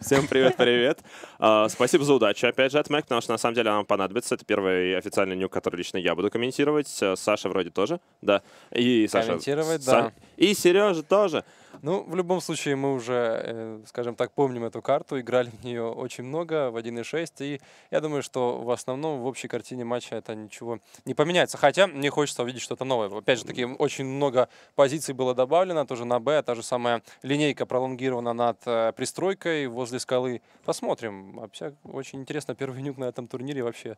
Всем привет-привет. А, спасибо за удачу, опять же, от Мэг, потому что на самом деле нам понадобится. Это первый официальный нюк, который лично я буду комментировать. Э, Саша вроде тоже, да. И Саша. Комментировать, да. И Сережа тоже. Ну, в любом случае, мы уже, э, скажем так, помним эту карту, играли в нее очень много, в 1.6, и я думаю, что в основном в общей картине матча это ничего не поменяется, хотя мне хочется увидеть что-то новое. Опять же таки, очень много позиций было добавлено, тоже на Б, та же самая линейка пролонгирована над э, пристройкой возле скалы. Посмотрим, Вообще, очень интересно, первый нюк на этом турнире вообще.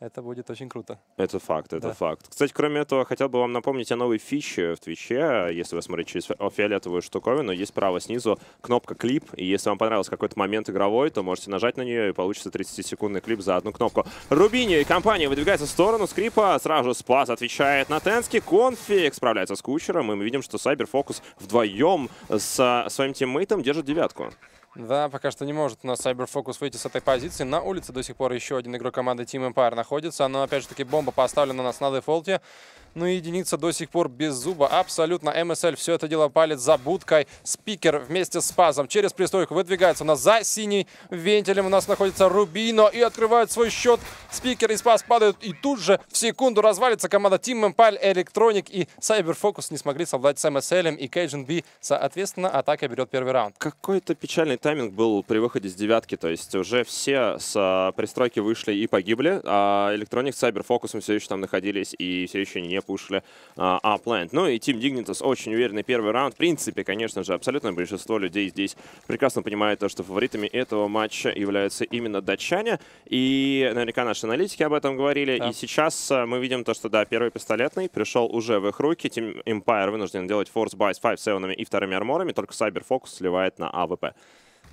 Это будет очень круто. Это факт, это да. факт. Кстати, кроме этого, хотел бы вам напомнить о новой фиче в Твиче. Если вы смотрите через фиолетовую штуковину, есть справа снизу кнопка «Клип». И если вам понравился какой-то момент игровой, то можете нажать на нее, и получится 30-секундный клип за одну кнопку. Рубини и компания выдвигается в сторону скрипа. Сразу Спас отвечает на Тенске. Конфиг справляется с кучером. И мы видим, что Сайберфокус вдвоем со своим тиммейтом держит девятку. Да, пока что не может у нас Cyberfocus выйти с этой позиции. На улице до сих пор еще один игрок команды Team Empire находится, но опять же таки бомба поставлена у нас на дефолте. Ну и единица до сих пор без зуба. Абсолютно. МСЛ все это дело палит за будкой. Спикер вместе с пазом через пристройку выдвигается у нас за синий вентилем. У нас находится Рубино и открывает свой счет. Спикер и спас падают. И тут же в секунду развалится команда Team Empire, Electronic и Cyber Focus не смогли совладать с МСЛ и Cajun B. Соответственно, атака берет первый раунд. Какой-то печальный тайминг был при выходе с девятки. То есть уже все с а, пристройки вышли и погибли. А Electronic с Cyber Focus все еще там находились и все еще не пушили Аплэнд. «А ну и Тим Дигнитас очень уверенный первый раунд. В принципе, конечно же, абсолютное большинство людей здесь прекрасно понимает то, что фаворитами этого матча являются именно датчане. И наверняка наши аналитики об этом говорили. Да. И сейчас э, мы видим то, что, да, первый пистолетный пришел уже в их руки. Team Empire вынужден делать форс бай с 5-7 и вторыми арморами, только Cyber Focus сливает на АВП.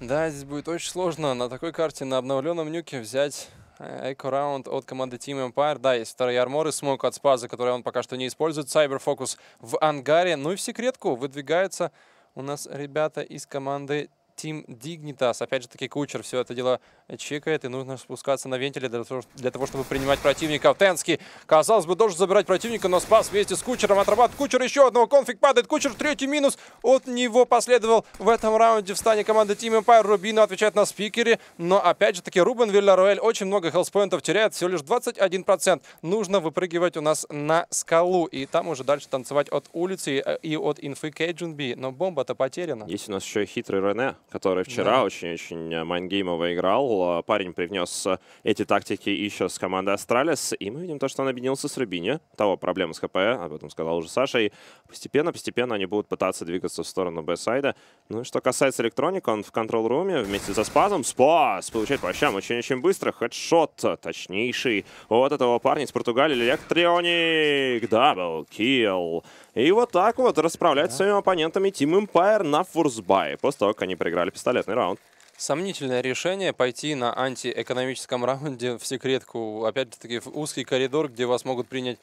Да, здесь будет очень сложно на такой карте, на обновленном нюке взять Эко-раунд от команды Team Empire. Да, есть вторые арморы, смог от спаза, который он пока что не использует. Сайберфокус в ангаре. Ну и в секретку выдвигаются у нас ребята из команды Team Dignitas. Опять же таки Кучер все это дело чекает, и нужно спускаться на вентиле для того, для того чтобы принимать противника. Тенский, казалось бы, должен забирать противника, но спас вместе с Кучером. Отрабатывает Кучер еще одного, конфиг падает. Кучер третий минус от него последовал в этом раунде в стане команды Team Empire. Рубина отвечает на спикере, но опять же таки Рубен Вильяруэль очень много хелспоинтов теряет, всего лишь 21%. Нужно выпрыгивать у нас на скалу, и там уже дальше танцевать от улицы и э, от инфы Кейджин Би. Но бомба-то потеряна. Есть у нас еще и хитрый Рене, который вчера очень-очень да. Э, майнгеймово играл. Э, парень привнес э, эти тактики еще с команды Астралис, и мы видим то, что он объединился с Рубини. Того проблемы с ХП, об этом сказал уже Саша, и постепенно-постепенно они будут пытаться двигаться в сторону Б-сайда. Ну и что касается электроника, он в контрол-руме вместе со Спазом. Спас получает по щам очень-очень быстро. Хедшот точнейший от этого парня из Португалии, электроник Дабл килл. И вот так вот расправляется да. своими оппонентами Team Empire на фурсбай, после того, как они проиграли пистолетный раунд. Сомнительное решение пойти на антиэкономическом раунде в секретку, опять-таки в узкий коридор, где вас могут принять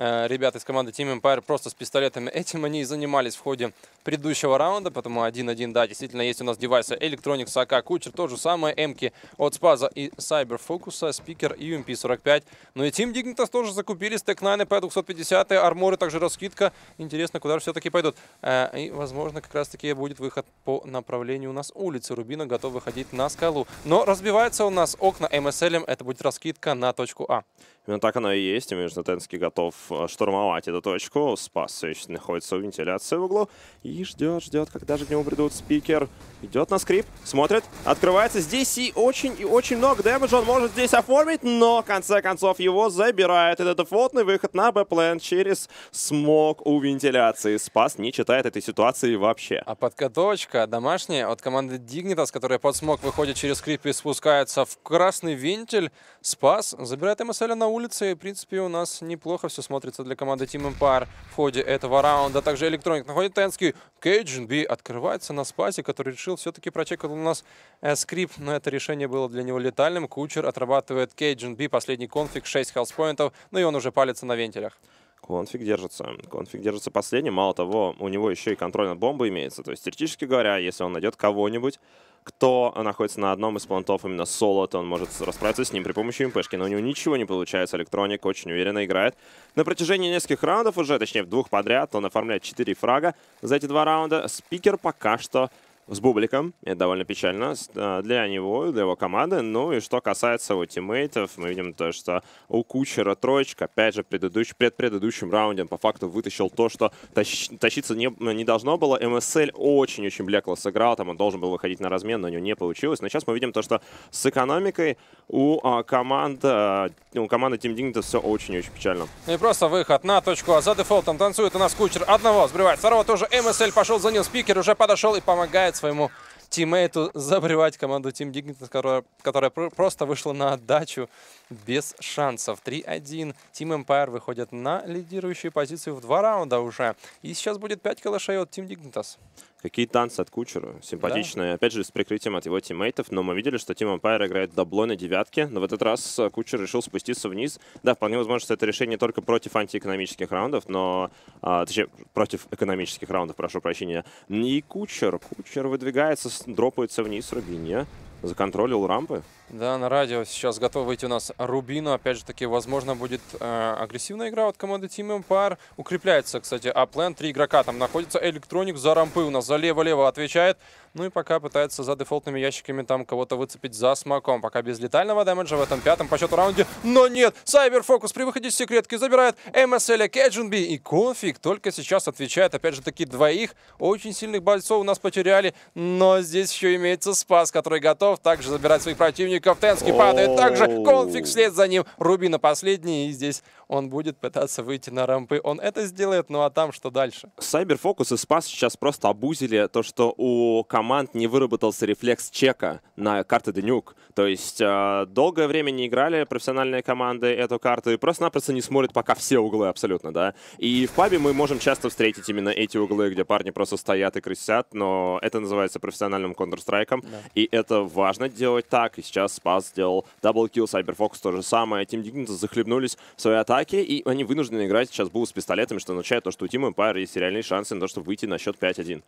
Э, ребята из команды Team Empire просто с пистолетами. Этим они и занимались в ходе предыдущего раунда, потому 1-1, да, действительно есть у нас девайсы Electronics, AK, Кучер, то же самое, Эмки от Спаза и Cyber Focus, Speaker и UMP45. Ну и Team Dignitas тоже закупили стек 9 P250, арморы, также раскидка. Интересно, куда же все-таки пойдут. Э, и, возможно, как раз-таки будет выход по направлению у нас улицы. Рубина готов выходить на скалу. Но разбивается у нас окна МСЛ, это будет раскидка на точку А. Именно так оно и есть, и Тенский готов Э, штурмовать эту точку. Спас все еще находится у вентиляции в углу. И ждет, ждет, когда же к нему придут спикер. Идет на скрип, смотрит, открывается здесь и очень и очень много дэмэджа он может здесь оформить, но в конце концов его забирает. этот дефолтный выход на Б-план через смог у вентиляции. Спас не читает этой ситуации вообще. А подготовочка домашняя от команды Dignitas, которая под смог выходит через скрип и спускается в красный вентиль. Спас забирает МСЛ на улице и, в принципе, у нас неплохо все смотрится смотрится для команды Team Empire в ходе этого раунда. Также Электроник находит Тенский. Кейджин Би открывается на спасе, который решил все-таки прочекать у нас э, скрип. Но это решение было для него летальным. Кучер отрабатывает Кейджин Би. Последний конфиг, 6 хелспоинтов. Ну и он уже палится на вентилях. Конфиг держится. Конфиг держится последний. Мало того, у него еще и контроль над бомбой имеется. То есть, теоретически говоря, если он найдет кого-нибудь, кто находится на одном из плантов именно соло, то он может расправиться с ним при помощи МПшки. Но у него ничего не получается. Электроник очень уверенно играет. На протяжении нескольких раундов уже, точнее в двух подряд, он оформляет четыре фрага за эти два раунда. Спикер пока что с бубликом. Это довольно печально а, для него, для его команды. Ну и что касается его тиммейтов, мы видим то, что у Кучера троечка, опять же, предыдущий предпредыдущим раунде по факту вытащил то, что тащ, тащиться не, не должно было. МСЛ очень-очень блекло сыграл, там он должен был выходить на размен, но у него не получилось. Но сейчас мы видим то, что с экономикой у а, команды, а, у команды Team Dignity все очень-очень печально. И просто выход на точку, а за дефолтом танцует у нас Кучер. Одного сбривает, второго тоже МСЛ пошел за ним, спикер уже подошел и помогает своему тиммейту забривать команду Team Dignity, которая, которая просто вышла на отдачу без шансов. 3-1. Team Empire выходит на лидирующие позиции в два раунда уже. И сейчас будет 5 калашей от Team Dignitas. Какие танцы от Кучера, симпатичные. Да. Опять же, с прикрытием от его тиммейтов. Но мы видели, что Team Empire играет дабло на девятке. Но в этот раз э, Кучер решил спуститься вниз. Да, вполне возможно, что это решение только против антиэкономических раундов, но... А, точнее, против экономических раундов, прошу прощения. И Кучер. Кучер выдвигается, дропается вниз Рубинья. Законтролил рампы. Да, на радио сейчас готов выйти у нас Рубину, Опять же таки, возможно, будет э, агрессивная игра от команды Team Empire. Укрепляется, кстати, Аплен. Три игрока там находится. Электроник за рампы у нас за лево лево отвечает. Ну и пока пытается за дефолтными ящиками там кого-то выцепить за смоком. Пока без летального дэмэджа в этом пятом по счету раунде. Но нет! Сайберфокус при выходе из секретки забирает МСЛ, Кэджинби и Конфиг. Только сейчас отвечает, опять же таки, двоих. Очень сильных бойцов у нас потеряли. Но здесь еще имеется Спас, который готов также забирать своих противников. Ковтенский падает также. Конфиг вслед за ним. Рубина последний. И здесь он будет пытаться выйти на рампы. Он это сделает, ну а там что дальше? Сайберфокус и Спас сейчас просто обузили то, что у команд не выработался рефлекс чека на карты Денюк. То есть э, долгое время не играли профессиональные команды эту карту и просто-напросто не смотрят пока все углы абсолютно, да. И в пабе мы можем часто встретить именно эти углы, где парни просто стоят и крысят, но это называется профессиональным Counter-Strike, да. и это важно делать так. И сейчас Спас сделал даблкил, Сайберфокус то же самое, Team Dignity захлебнулись в своей атаке, атаки, и они вынуждены играть сейчас будут с пистолетами, что означает то, что у Team Empire есть реальные шансы на то, чтобы выйти на счет 5-1.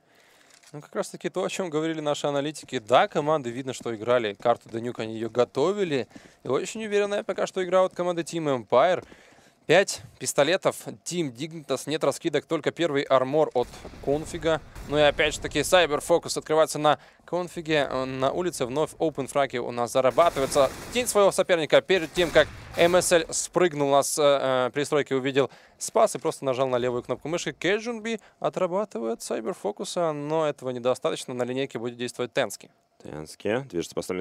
Ну, как раз-таки то, о чем говорили наши аналитики. Да, команды, видно, что играли карту Данюк, они ее готовили. И очень уверенная пока что игра от команды Team Empire пять пистолетов Team Dignitas, нет раскидок, только первый армор от конфига. Ну и опять же таки Cyber Focus открывается на конфиге, э, на улице вновь open фраги у нас зарабатывается. Тень своего соперника перед тем, как МСЛ спрыгнул с э, э пристройки, увидел спас и просто нажал на левую кнопку мыши. Кэджунби отрабатывает Cyber Focus, но этого недостаточно, на линейке будет действовать Тенски. Тенски движется по 100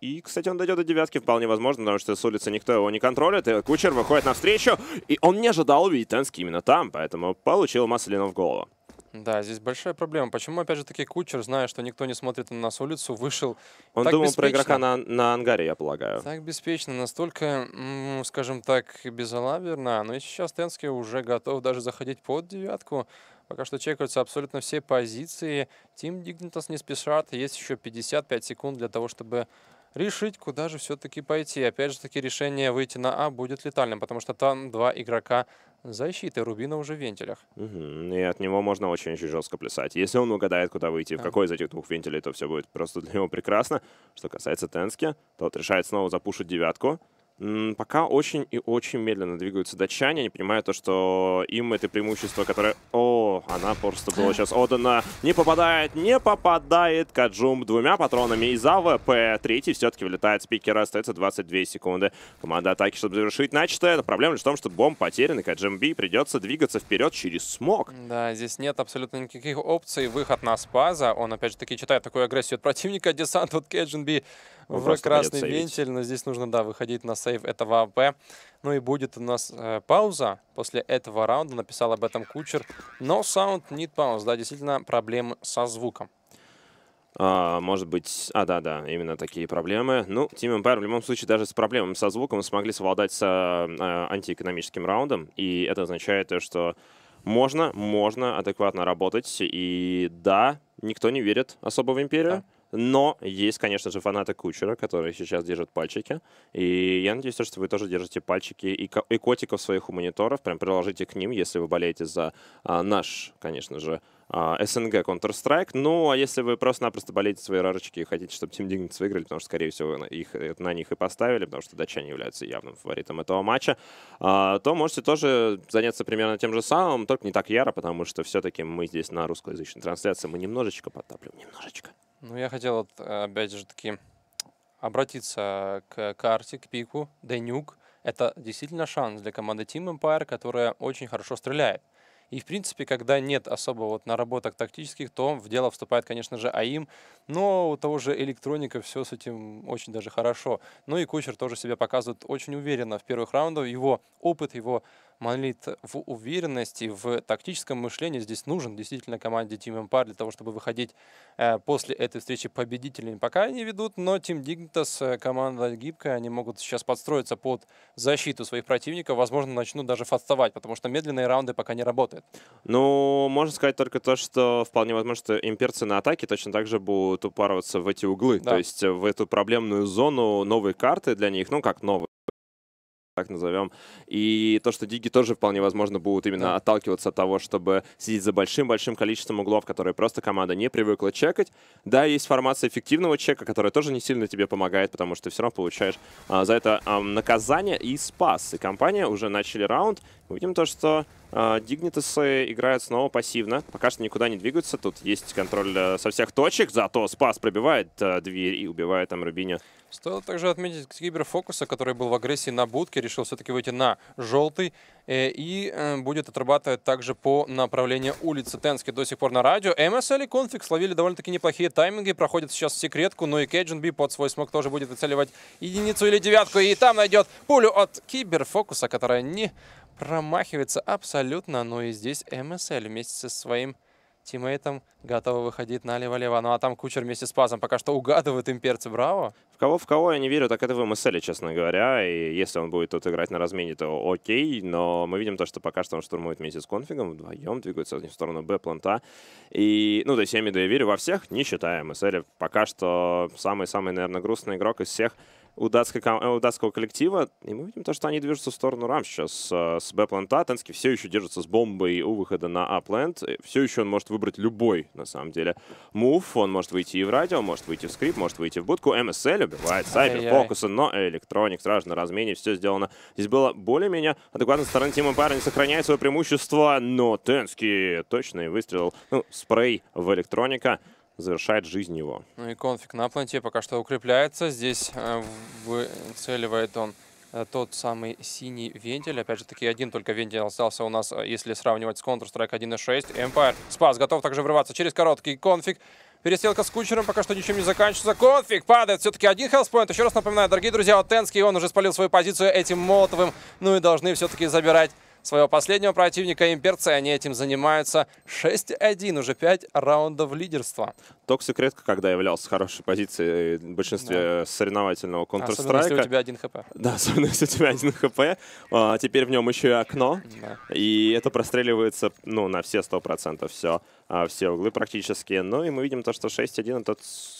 и, кстати, он дойдет до девятки вполне возможно, потому что с улицы никто его не контролит. И Кучер выходит навстречу, и он не ожидал увидеть Тенски именно там, поэтому получил Маслина в голову. Да, здесь большая проблема. Почему, опять же, таки Кучер, зная, что никто не смотрит на нас улицу, вышел Он так думал беспечно, про игрока на, на ангаре, я полагаю. Так беспечно, настолько, скажем так, безалаберно. Но и сейчас Тенский уже готов даже заходить под девятку. Пока что чекаются абсолютно все позиции. Тим Дигнитас не спешат. Есть еще 55 секунд для того, чтобы решить, куда же все-таки пойти. Опять же таки решение выйти на А будет летальным, потому что там два игрока защиты, Рубина уже в вентилях. Угу. И от него можно очень-очень жестко плясать. Если он угадает, куда выйти, да. в какой из этих двух вентилей, то все будет просто для него прекрасно. Что касается Тенски, тот решает снова запушить девятку. Пока очень и очень медленно двигаются датчане. Они понимают то, что им это преимущество, которое... О, она просто была сейчас отдана. Не попадает, не попадает. Каджум двумя патронами из АВП. Третий все-таки вылетает спикера. Остается 22 секунды. Команда атаки, чтобы завершить начатое. Но проблема лишь в том, что бомб потерян, и Каджим Би придется двигаться вперед через смог. Да, здесь нет абсолютно никаких опций. Выход на спаза. Он, опять же таки, читает такую агрессию от противника. Десант от Каджим Би ну, в красный вентиль, но здесь нужно, да, выходить на сейв этого АП. Ну и будет у нас э, пауза после этого раунда, написал об этом Кучер. Но sound need pause, да, действительно проблемы со звуком. А, может быть... А, да-да, именно такие проблемы. Ну, Team Empire в любом случае даже с проблемами со звуком смогли совладать с а, антиэкономическим раундом, и это означает то, что можно, можно адекватно работать, и да, никто не верит особо в Империю, да. Но есть, конечно же, фанаты Кучера, которые сейчас держат пальчики. И я надеюсь, что вы тоже держите пальчики и, ко и котиков своих у мониторов. Прям приложите к ним, если вы болеете за а, наш, конечно же, а, СНГ Counter-Strike. Ну, а если вы просто-напросто болеете свои рарочки и хотите, чтобы Team Dignity выиграли, потому что, скорее всего, их, э, на них и поставили, потому что датчане являются явным фаворитом этого матча, а, то можете тоже заняться примерно тем же самым, только не так яро, потому что все-таки мы здесь на русскоязычной трансляции, мы немножечко потаплем, немножечко. Ну, я хотел, э, опять же таки, обратиться к карте, к пику. Денюк — это действительно шанс для команды Team Empire, которая очень хорошо стреляет. И, в принципе, когда нет особо вот наработок тактических, то в дело вступает, конечно же, АИМ. Но у того же электроника все с этим очень даже хорошо. Ну и Кучер тоже себя показывает очень уверенно в первых раундах. Его опыт, его Монолит в уверенности, в тактическом мышлении здесь нужен действительно команде Team Empire для того, чтобы выходить э, после этой встречи победителями. Пока они ведут, но Team Dignitas, э, команда гибкая, они могут сейчас подстроиться под защиту своих противников, возможно, начнут даже отставать, потому что медленные раунды пока не работают. Ну, можно сказать только то, что вполне возможно, что имперцы на атаке точно так же будут упарываться в эти углы, да. то есть в эту проблемную зону новой карты для них, ну как новые так назовем. И то, что диги тоже вполне возможно будут именно да. отталкиваться от того, чтобы сидеть за большим-большим количеством углов, которые просто команда не привыкла чекать. Да, есть формация эффективного чека, которая тоже не сильно тебе помогает, потому что ты все равно получаешь а, за это а, наказание и спас. И компания уже начали раунд. Мы видим то, что Дигнитасы э, играют снова пассивно. Пока что никуда не двигаются. Тут есть контроль э, со всех точек. Зато Спас пробивает э, дверь и убивает там Рубиню. Стоило также отметить киберфокуса, который был в агрессии на будке. Решил все-таки выйти на желтый. И будет отрабатывать также по направлению улицы Тенски до сих пор на радио. МСЛ и Конфиг словили довольно-таки неплохие тайминги. Проходят сейчас секретку. Но ну и Кейджин Би под свой смог тоже будет выцеливать единицу или девятку. И там найдет пулю от киберфокуса, которая не промахивается абсолютно, но и здесь МСЛ вместе со своим тиммейтом готовы выходить налево-лево. Ну а там Кучер вместе с Пазом пока что угадывают имперцы, браво. В кого-в кого я не верю, так это в МСЛ, честно говоря. И если он будет тут играть на размене, то окей. Но мы видим то, что пока что он штурмует вместе с конфигом. Вдвоем двигаются в сторону Б, планта. И, ну, то есть я имею в виду, я верю во всех, не считая МСЛ. Пока что самый-самый, наверное, грустный игрок из всех — у, датской, э, у датского коллектива. И мы видим то, что они движутся в сторону рам сейчас э, с Б-плента. Тенский все еще держится с бомбой у выхода на А-плент. Все еще он может выбрать любой, на самом деле, мув. Он может выйти и в радио, может выйти в скрипт, может выйти в будку. МСЛ убивает Сайбер фокусы, но Электроник сразу на размене. Все сделано. Здесь было более-менее адекватно со стороны Тима Парни сохраняет свое преимущество, но Тенский точный выстрелил ну, спрей в Электроника завершает жизнь его. Ну и конфиг на планте пока что укрепляется. Здесь э, выцеливает он э, тот самый синий вентиль. Опять же таки, один только вентиль остался у нас, э, если сравнивать с Counter-Strike 1.6. Empire Спас готов также врываться через короткий конфиг. Перестрелка с Кучером пока что ничем не заканчивается. Конфиг падает все-таки один хелспоинт. Еще раз напоминаю, дорогие друзья, Отенский, он уже спалил свою позицию этим молотовым. Ну и должны все-таки забирать своего последнего противника имперцы. Они этим занимаются 6-1, уже 5 раундов лидерства. Токсик редко когда являлся хорошей позицией в большинстве да. соревновательного Counter-Strike. если у тебя один хп. Да, особенно, если у тебя один хп. А, теперь в нем еще и окно. Да. И это простреливается ну, на все 100% все, а, все углы практически. Ну и мы видим то, что 6-1 это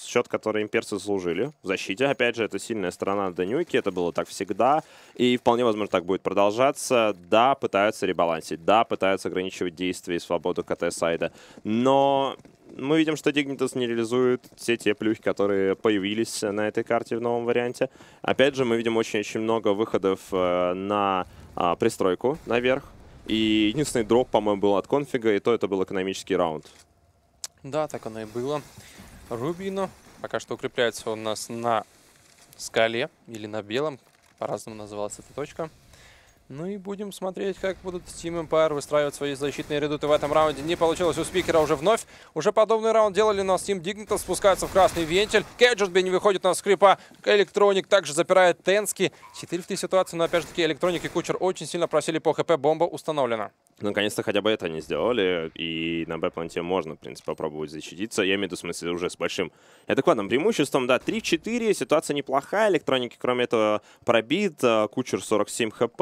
счет, который имперцы заслужили. В защите, опять же, это сильная сторона Данюки, это было так всегда. И вполне возможно так будет продолжаться. Да, пытаются ребалансить, да, пытаются ограничивать действия и свободу КТ-сайда. Но мы видим, что Dignitas не реализует все те плюхи, которые появились на этой карте в новом варианте. Опять же, мы видим очень-очень много выходов э, на а, пристройку наверх. И единственный дроп, по-моему, был от конфига, и то это был экономический раунд. Да, так оно и было. Рубину. Пока что укрепляется у нас на скале или на белом. По-разному называлась эта точка. Ну и будем смотреть, как будут Team Empire выстраивать свои защитные редуты в этом раунде. Не получилось у спикера уже вновь. Уже подобный раунд делали, но Steam Dignitas спускается в красный вентиль. Кэджерби не выходит на скрипа. Электроник также запирает Тенски. 4 в 3 ситуации, но опять же таки Электроник и Кучер очень сильно просили по ХП. Бомба установлена. Наконец-то хотя бы это они сделали, и на Б-планте можно, в принципе, попробовать защититься. Я имею в виду, в смысле, уже с большим адекватным преимуществом. Да, 3-4, ситуация неплохая, электроники, кроме этого, пробит, э, кучер 47 хп,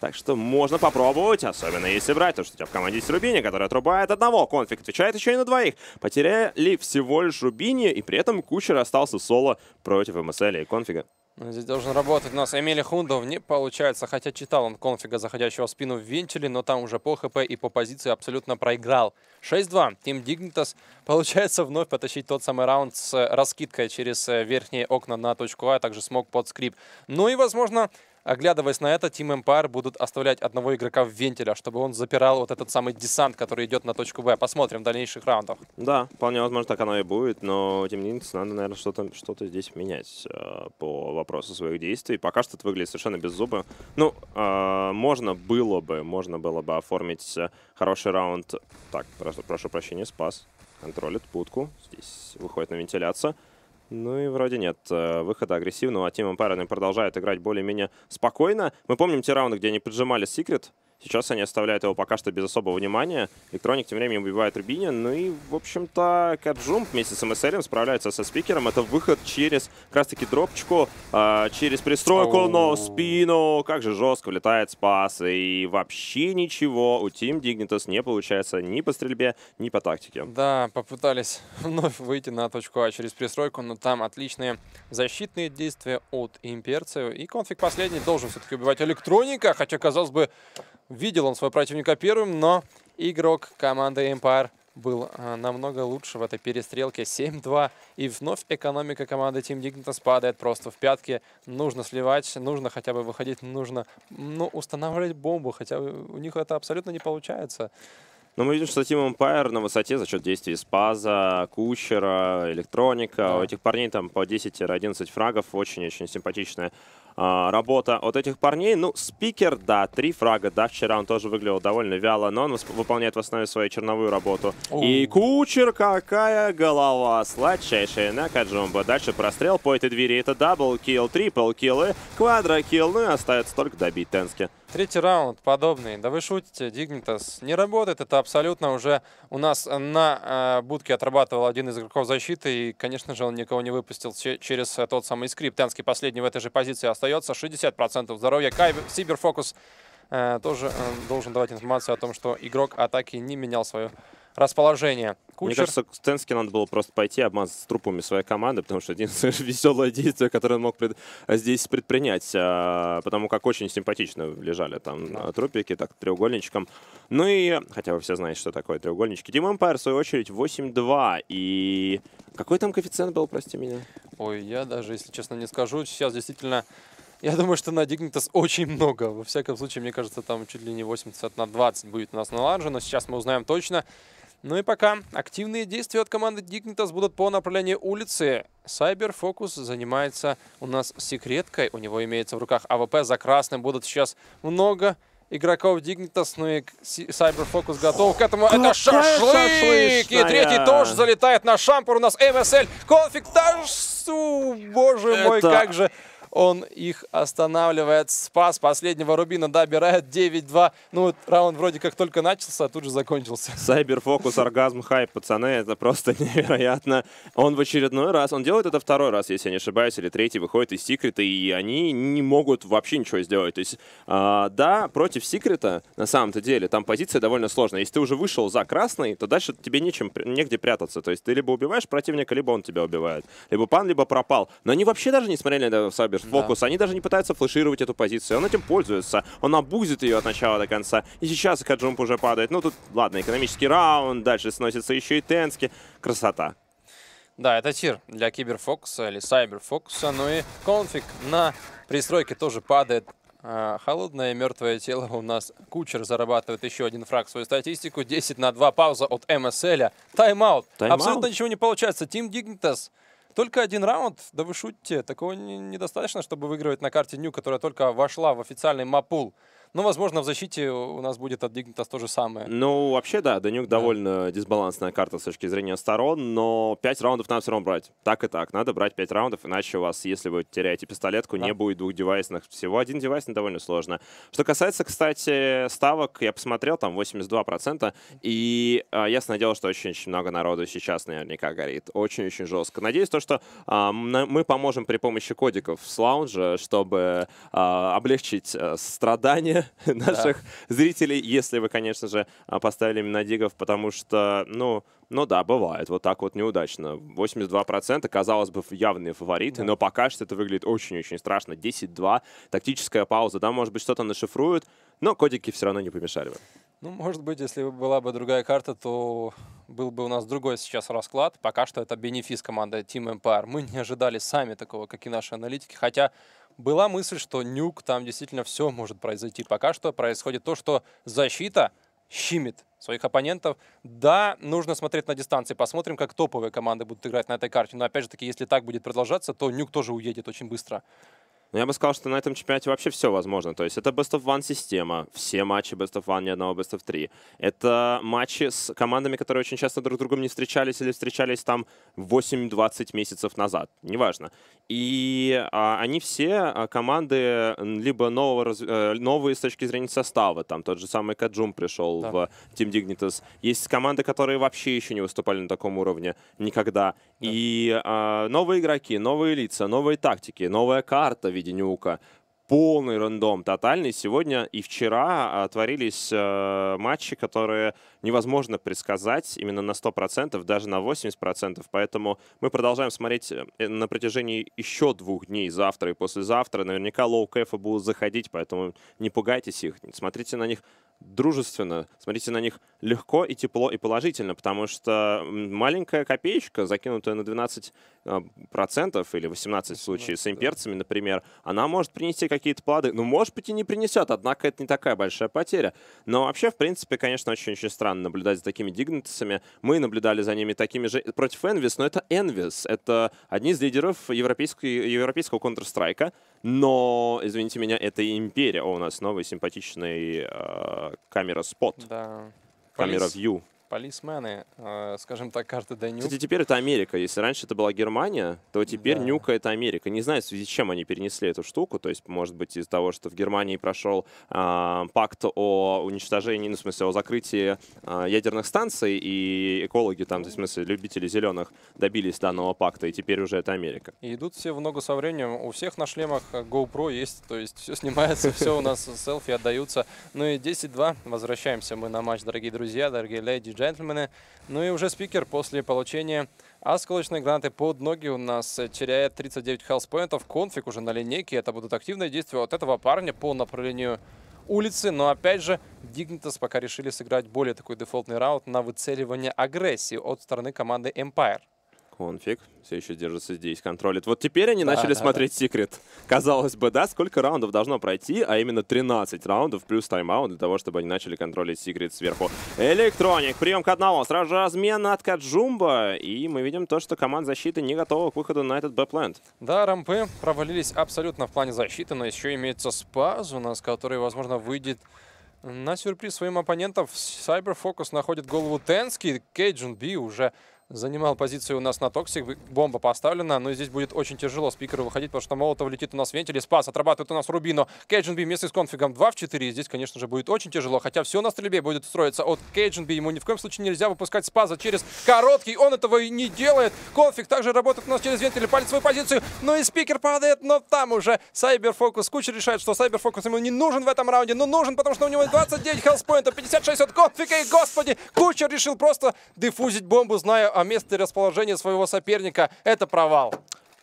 так что можно попробовать, особенно если брать то, что у тебя в команде есть Рубини, который отрубает одного, конфиг отвечает еще и на двоих. Потеряли всего лишь Рубини, и при этом Кучер остался соло против МСЛ и конфига. Ну, здесь должен работать у нас Эмили Хундов. Не получается, хотя читал он конфига, заходящего в спину в вентиле, но там уже по хп и по позиции абсолютно проиграл. 6-2. Тим Дигнитас получается вновь потащить тот самый раунд с раскидкой через э, верхние окна на точку А, а также смог под скрип. Ну и, возможно, Оглядываясь на это, Team Empire будут оставлять одного игрока в вентиля, чтобы он запирал вот этот самый десант, который идет на точку Б. Посмотрим в дальнейших раундах. Да, вполне возможно, так оно и будет, но тем не менее, надо, наверное, что-то что, -то, здесь менять э, по вопросу своих действий. Пока что это выглядит совершенно без зуба. Ну, э, можно было бы, можно было бы оформить э, хороший раунд. Так, прошу, прошу прощения, спас. Контролит путку. Здесь выходит на вентиляцию. Ну и вроде нет э, выхода агрессивного. А Тим Эмпайрен продолжает играть более-менее спокойно. Мы помним те раунды, где они поджимали Секрет. Сейчас они оставляют его пока что без особого внимания. Электроник тем временем убивает Рубини. Ну и, в общем-то, Каджум вместе с МСЛ справляется со спикером. Это выход через, как раз-таки, дропчику, а, через пристройку, но в спину. Как же жестко влетает спас. И вообще ничего у Team Dignitas не получается ни по стрельбе, ни по тактике. Да, попытались вновь выйти на точку А через пристройку, но там отличные защитные действия от имперцев. И конфиг последний должен все-таки убивать электроника, хотя, казалось бы, Видел он своего противника первым, но игрок команды Empire был а, намного лучше в этой перестрелке. 7-2. И вновь экономика команды Team Dignitas падает просто в пятки. Нужно сливать, нужно хотя бы выходить, нужно ну, устанавливать бомбу. Хотя у них это абсолютно не получается. Но мы видим, что Team Empire на высоте за счет действий Спаза, Кучера, Электроника. Да. У этих парней там по 10-11 фрагов. Очень-очень симпатичная а, работа от этих парней. Ну, спикер, да, три фрага. Да, вчера он тоже выглядел довольно вяло, но он выполняет в основе свою черновую работу. О. И Кучер, какая голова! Сладчайшая на Каджумба. Дальше прострел по этой двери. Это дабл килл, трипл киллы, квадро килл. Ну и остается только добить Тенски. Третий раунд подобный. Да вы шутите, Дигнитас. Не работает это абсолютно. Уже у нас на э, будке отрабатывал один из игроков защиты. И, конечно же, он никого не выпустил через тот самый скрипт. Тянский последний в этой же позиции остается. 60% здоровья. Кай, Сиберфокус э, тоже э, должен давать информацию о том, что игрок атаки не менял свою расположение. Кучер. Мне кажется, к Стенске надо было просто пойти обмазаться с трупами своей команды, потому что один веселое действие, которое он мог пред... здесь предпринять, а, потому как очень симпатично лежали там да. трупики, так, треугольничком. Ну и, хотя вы все знаете, что такое треугольнички. Team Empire, в свою очередь, 8-2. И какой там коэффициент был, прости меня? Ой, я даже, если честно, не скажу. Сейчас действительно... Я думаю, что на Dignitas очень много. Во всяком случае, мне кажется, там чуть ли не 80 на 20 будет у нас налажено. Сейчас мы узнаем точно. Ну и пока активные действия от команды Дигнитас будут по направлению улицы. Сайберфокус занимается у нас секреткой. У него имеется в руках АВП. За красным будут сейчас много игроков Дигнитас. Ну и Сайберфокус готов к этому. Это шашлык! И третий тоже залетает на шампур. У нас МСЛ. Конфиг. Боже мой, как же он их останавливает. Спас последнего Рубина, да, обирает 9-2. Ну, вот раунд вроде как только начался, а тут же закончился. Сайберфокус, оргазм, хайп, пацаны, это просто невероятно. Он в очередной раз, он делает это второй раз, если я не ошибаюсь, или третий, выходит из секрета, и они не могут вообще ничего сделать. То есть, э, да, против секрета, на самом-то деле, там позиция довольно сложная. Если ты уже вышел за красный, то дальше тебе нечем, негде прятаться. То есть ты либо убиваешь противника, либо он тебя убивает. Либо пан, либо пропал. Но они вообще даже не смотрели на это в Сайбер фокус. Да. Они даже не пытаются флешировать эту позицию. Он этим пользуется. Он обузит ее от начала до конца. И сейчас Хаджумп уже падает. Ну, тут, ладно, экономический раунд. Дальше сносится еще и Тенски. Красота. Да, это тир для Киберфокуса или Сайберфокуса. Ну и конфиг на пристройке тоже падает. А, холодное мертвое тело у нас. Кучер зарабатывает еще один фраг свою статистику. 10 на 2 пауза от МСЛ. Тайм-аут. Абсолютно ничего не получается. Тим Дигнитас только один раунд, да вы шутите, такого недостаточно, чтобы выигрывать на карте Ню, которая только вошла в официальный мапул. Ну, возможно, в защите у нас будет от Дигнитас то же самое. Ну, вообще, да, Данюк да. довольно дисбалансная карта с точки зрения сторон, но 5 раундов надо все равно брать. Так и так, надо брать 5 раундов, иначе у вас, если вы теряете пистолетку, да. не будет двух девайсных. Всего один девайс, ну, довольно сложно. Что касается, кстати, ставок, я посмотрел, там 82%, и э, а, ясное дело, что очень-очень много народу сейчас наверняка горит. Очень-очень жестко. Надеюсь, то, что э, мы поможем при помощи кодиков с лаунжа, чтобы э, облегчить э, страдания наших да. зрителей, если вы, конечно же, а, поставили именно Дигов, потому что, ну, ну да, бывает, вот так вот неудачно. 82%, казалось бы, явные фавориты, да. но пока что это выглядит очень-очень страшно. 10-2, тактическая пауза, да, может быть, что-то нашифруют, но кодики все равно не помешали бы. Ну, может быть, если бы была бы другая карта, то был бы у нас другой сейчас расклад. Пока что это бенефис команды Team Empire. Мы не ожидали сами такого, как и наши аналитики, хотя была мысль, что нюк, там действительно все может произойти. Пока что происходит то, что защита щимит своих оппонентов. Да, нужно смотреть на дистанции. Посмотрим, как топовые команды будут играть на этой карте. Но опять же таки, если так будет продолжаться, то нюк тоже уедет очень быстро. Но я бы сказал, что на этом чемпионате вообще все возможно. То есть это Best of One система, все матчи Best of One, ни одного Best of 3. Это матчи с командами, которые очень часто друг с другом не встречались или встречались там 8-20 месяцев назад, неважно. И а, они все а, команды либо нового, э, новые с точки зрения состава, там тот же самый Каджум пришел да. в Team Dignitas. Есть команды, которые вообще еще не выступали на таком уровне никогда. Да. И а, новые игроки, новые лица, новые тактики, новая карта, видимо Веденюка. Полный рандом, тотальный. Сегодня и вчера а, творились э, матчи, которые невозможно предсказать именно на 100%, даже на 80%. Поэтому мы продолжаем смотреть э, на протяжении еще двух дней, завтра и послезавтра. Наверняка лоу-кэфы будут заходить, поэтому не пугайтесь их, смотрите на них дружественно, смотрите на них легко и тепло и положительно, потому что маленькая копеечка, закинутая на 12% а, процентов или 18% в случае с имперцами, например, она может принести какие-то плоды. Ну, может быть, и не принесет, однако это не такая большая потеря. Но вообще, в принципе, конечно, очень-очень странно наблюдать за такими дигнатисами. Мы наблюдали за ними такими же против Envis, но это Envis. Это одни из лидеров европейского, европейского Counter-Strike. Но, извините меня, это империя. О, у нас новый симпатичный а, камера спот. Да. Камера Вью полисмены, э, скажем так, карты день. Кстати, теперь это Америка. Если раньше это была Германия, то теперь да. нюка это Америка. Не знаю, в связи с чем они перенесли эту штуку. То есть, может быть, из-за того, что в Германии прошел э, пакт о уничтожении, ну, в смысле, о закрытии э, ядерных станций, и экологи там, в смысле, любители зеленых добились данного пакта, и теперь уже это Америка. И идут все в ногу со временем. У всех на шлемах GoPro есть, то есть все снимается, все у нас селфи отдаются. Ну и 10-2. Возвращаемся мы на матч, дорогие друзья, дорогие леди, джентльмены. Ну и уже спикер после получения осколочной гранаты под ноги у нас теряет 39 хелспоинтов. Конфиг уже на линейке. Это будут активные действия от этого парня по направлению улицы. Но опять же, Дигнитас пока решили сыграть более такой дефолтный раут на выцеливание агрессии от стороны команды Empire. Конфиг все еще держится здесь, контролит. Вот теперь они да, начали да, смотреть да. секрет. Казалось бы, да, сколько раундов должно пройти, а именно 13 раундов плюс тайм-аут для того, чтобы они начали контролить секрет сверху. Электроник, прием к одному, сразу же размен от Каджумба, и мы видим то, что команда защиты не готова к выходу на этот бэплэнд. Да, рампы провалились абсолютно в плане защиты, но еще имеется спаз у нас, который, возможно, выйдет... На сюрприз своим оппонентам Cyber Focus находит голову Тенски, Кейджун Би уже Занимал позицию у нас на токсик. Бомба поставлена. Но здесь будет очень тяжело спикеру выходить, потому что Молотов летит у нас в вентиле. Спас отрабатывает у нас Рубино. Би, вместе с конфигом 2 в 4. здесь, конечно же, будет очень тяжело. Хотя все на стрельбе будет строиться от Би, Ему ни в коем случае нельзя выпускать спаза через короткий. Он этого и не делает. Конфиг также работает у нас через вентиль. Палит свою позицию. Но ну и спикер падает. Но там уже Сайберфокус. Куча решает, что Сайберфокус ему не нужен в этом раунде. Но нужен, потому что у него 29 хелспоинтов, 56 от конфига. И, господи, Кучер решил просто дефузить бомбу, зная о месте расположения своего соперника. Это провал.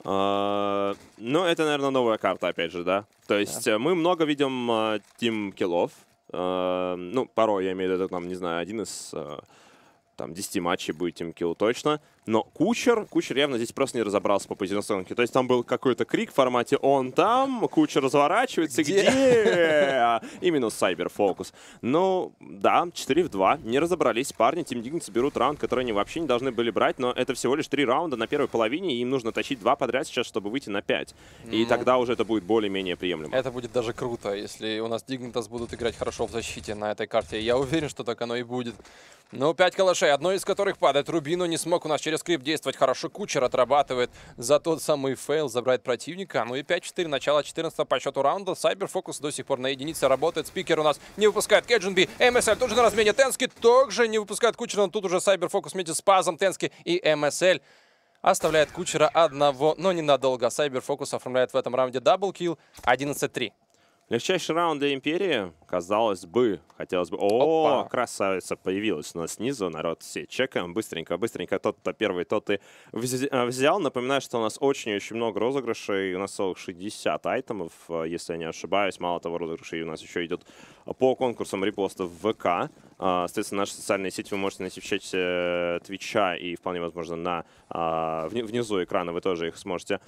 Uh, ну, это, наверное, новая карта, опять же, да. То есть yeah. мы много видим а, тим uh, киллов. А, ну, порой, я имею в виду, там, не знаю, один из там 10 матчей будет тим килл точно. Но Кучер, Кучер явно здесь просто не разобрался по позиционке. То есть там был какой-то крик в формате «Он там», Кучер разворачивается, где? где? И минус Сайберфокус. Ну, да, 4 в 2. Не разобрались парни. Тим Дигнити берут раунд, который они вообще не должны были брать, но это всего лишь 3 раунда на первой половине, и им нужно тащить 2 подряд сейчас, чтобы выйти на 5. И ну. тогда уже это будет более-менее приемлемо. Это будет даже круто, если у нас Дигнитас будут играть хорошо в защите на этой карте. Я уверен, что так оно и будет. Ну, 5 калашей, одно из которых падает. Рубину не смог у нас через через скрипт действовать хорошо. Кучер отрабатывает за тот самый фейл, забрать противника. Ну и 5-4, начало 14 по счету раунда. Сайберфокус до сих пор на единице работает. Спикер у нас не выпускает Кэджинби. МСЛ тоже на размене. Тенски также не выпускает Кучера. Но тут уже Сайберфокус вместе с Пазом Тенски и МСЛ оставляет Кучера одного, но ненадолго. Сайберфокус оформляет в этом раунде даблкил 11-3. Легчайший раунд для Империи, казалось бы, хотелось бы... О, Опа. красавица появилась у нас снизу, народ, все чекаем, быстренько, быстренько, тот, то первый, тот и э, взял. Напоминаю, что у нас очень-очень много розыгрышей, у нас целых 60 айтемов, э, если я не ошибаюсь, мало того, розыгрышей у нас еще идет по конкурсам репостов в ВК. А, соответственно, наши социальные сети вы можете найти в чате э, Твича и, вполне возможно, на а, внизу экрана вы тоже их сможете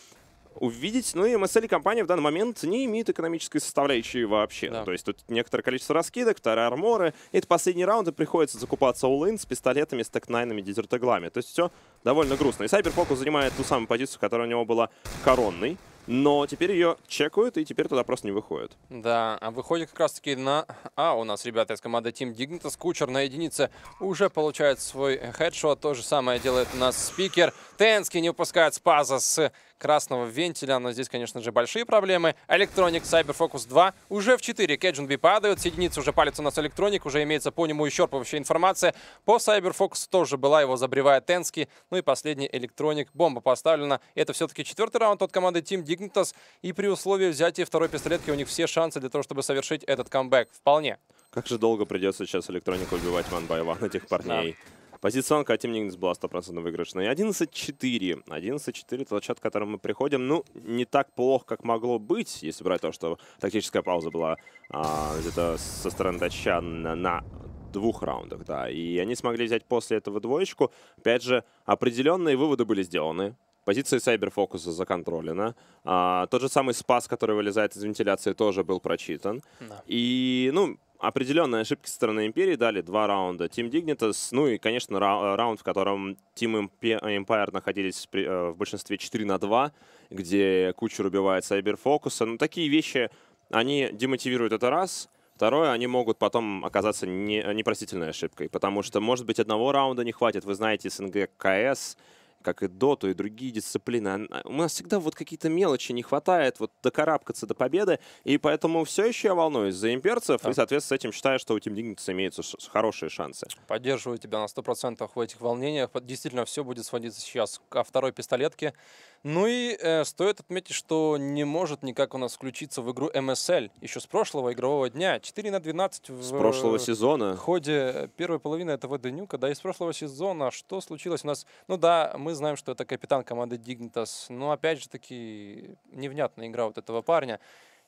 увидеть. Ну и MSL компания в данный момент не имеет экономической составляющей вообще. Да. То есть тут некоторое количество раскидок, вторые арморы. И это раунд и приходится закупаться all с пистолетами, с тэкнайнами, дезертеглами. То есть все довольно грустно. И Сайберфокус занимает ту самую позицию, которая у него была коронной. Но теперь ее чекают, и теперь туда просто не выходит. Да, а выходит как раз-таки на А у нас ребята из команды Team Dignitas. Кучер на единице уже получает свой хедшот. То же самое делает у нас спикер. Тенский не упускает спаза с красного вентиля, но здесь, конечно же, большие проблемы. Electronic Cyber Focus 2 уже в 4. Кэджин Би падают, единицы уже палец у нас Электроник уже имеется по нему исчерпывающая информация. По Cyber Focus тоже была, его забревает Тенски. Ну и последний электроник. бомба поставлена. Это все-таки четвертый раунд от команды Team Dignitas. И при условии взятия второй пистолетки у них все шансы для того, чтобы совершить этот камбэк. Вполне. Как же долго придется сейчас электронику убивать ван бай ван этих парней. Да. Позиционка, тем не менее, была 100% выигрышной. 11-4. 11-4 это чат, к которому мы приходим. Ну, не так плохо, как могло быть, если брать то, что тактическая пауза была а, где-то со стороны датчан на, на двух раундах, да. И они смогли взять после этого двоечку. Опять же, определенные выводы были сделаны. Позиция сайберфокуса законтролена. А, тот же самый спас, который вылезает из вентиляции, тоже был прочитан. Да. И, ну, определенные ошибки со стороны Империи дали два раунда. Тим Dignitas, ну и, конечно, э, раунд, в котором Team Empire находились э, в большинстве 4 на 2, где Кучер убивает Сайберфокуса. Ну, такие вещи, они демотивируют это раз. Второе, они могут потом оказаться не, непростительной ошибкой, потому что, может быть, одного раунда не хватит. Вы знаете СНГ КС, как и Доту, и другие дисциплины. А, у нас всегда вот какие-то мелочи не хватает, вот докарабкаться до победы, и поэтому все еще я волнуюсь за имперцев, да. и, соответственно, с этим считаю, что у Team Dignitas имеются хорошие шансы. Поддерживаю тебя на 100% в этих волнениях. Действительно, все будет сводиться сейчас ко второй пистолетке. Ну и э, стоит отметить, что не может никак у нас включиться в игру МСЛ еще с прошлого игрового дня. 4 на 12 в, с прошлого сезона. В ходе первой половины этого денюка, да, из прошлого сезона. Что случилось у нас? Ну да, мы знаем, что это капитан команды Дигнитас. но опять же таки невнятная игра вот этого парня.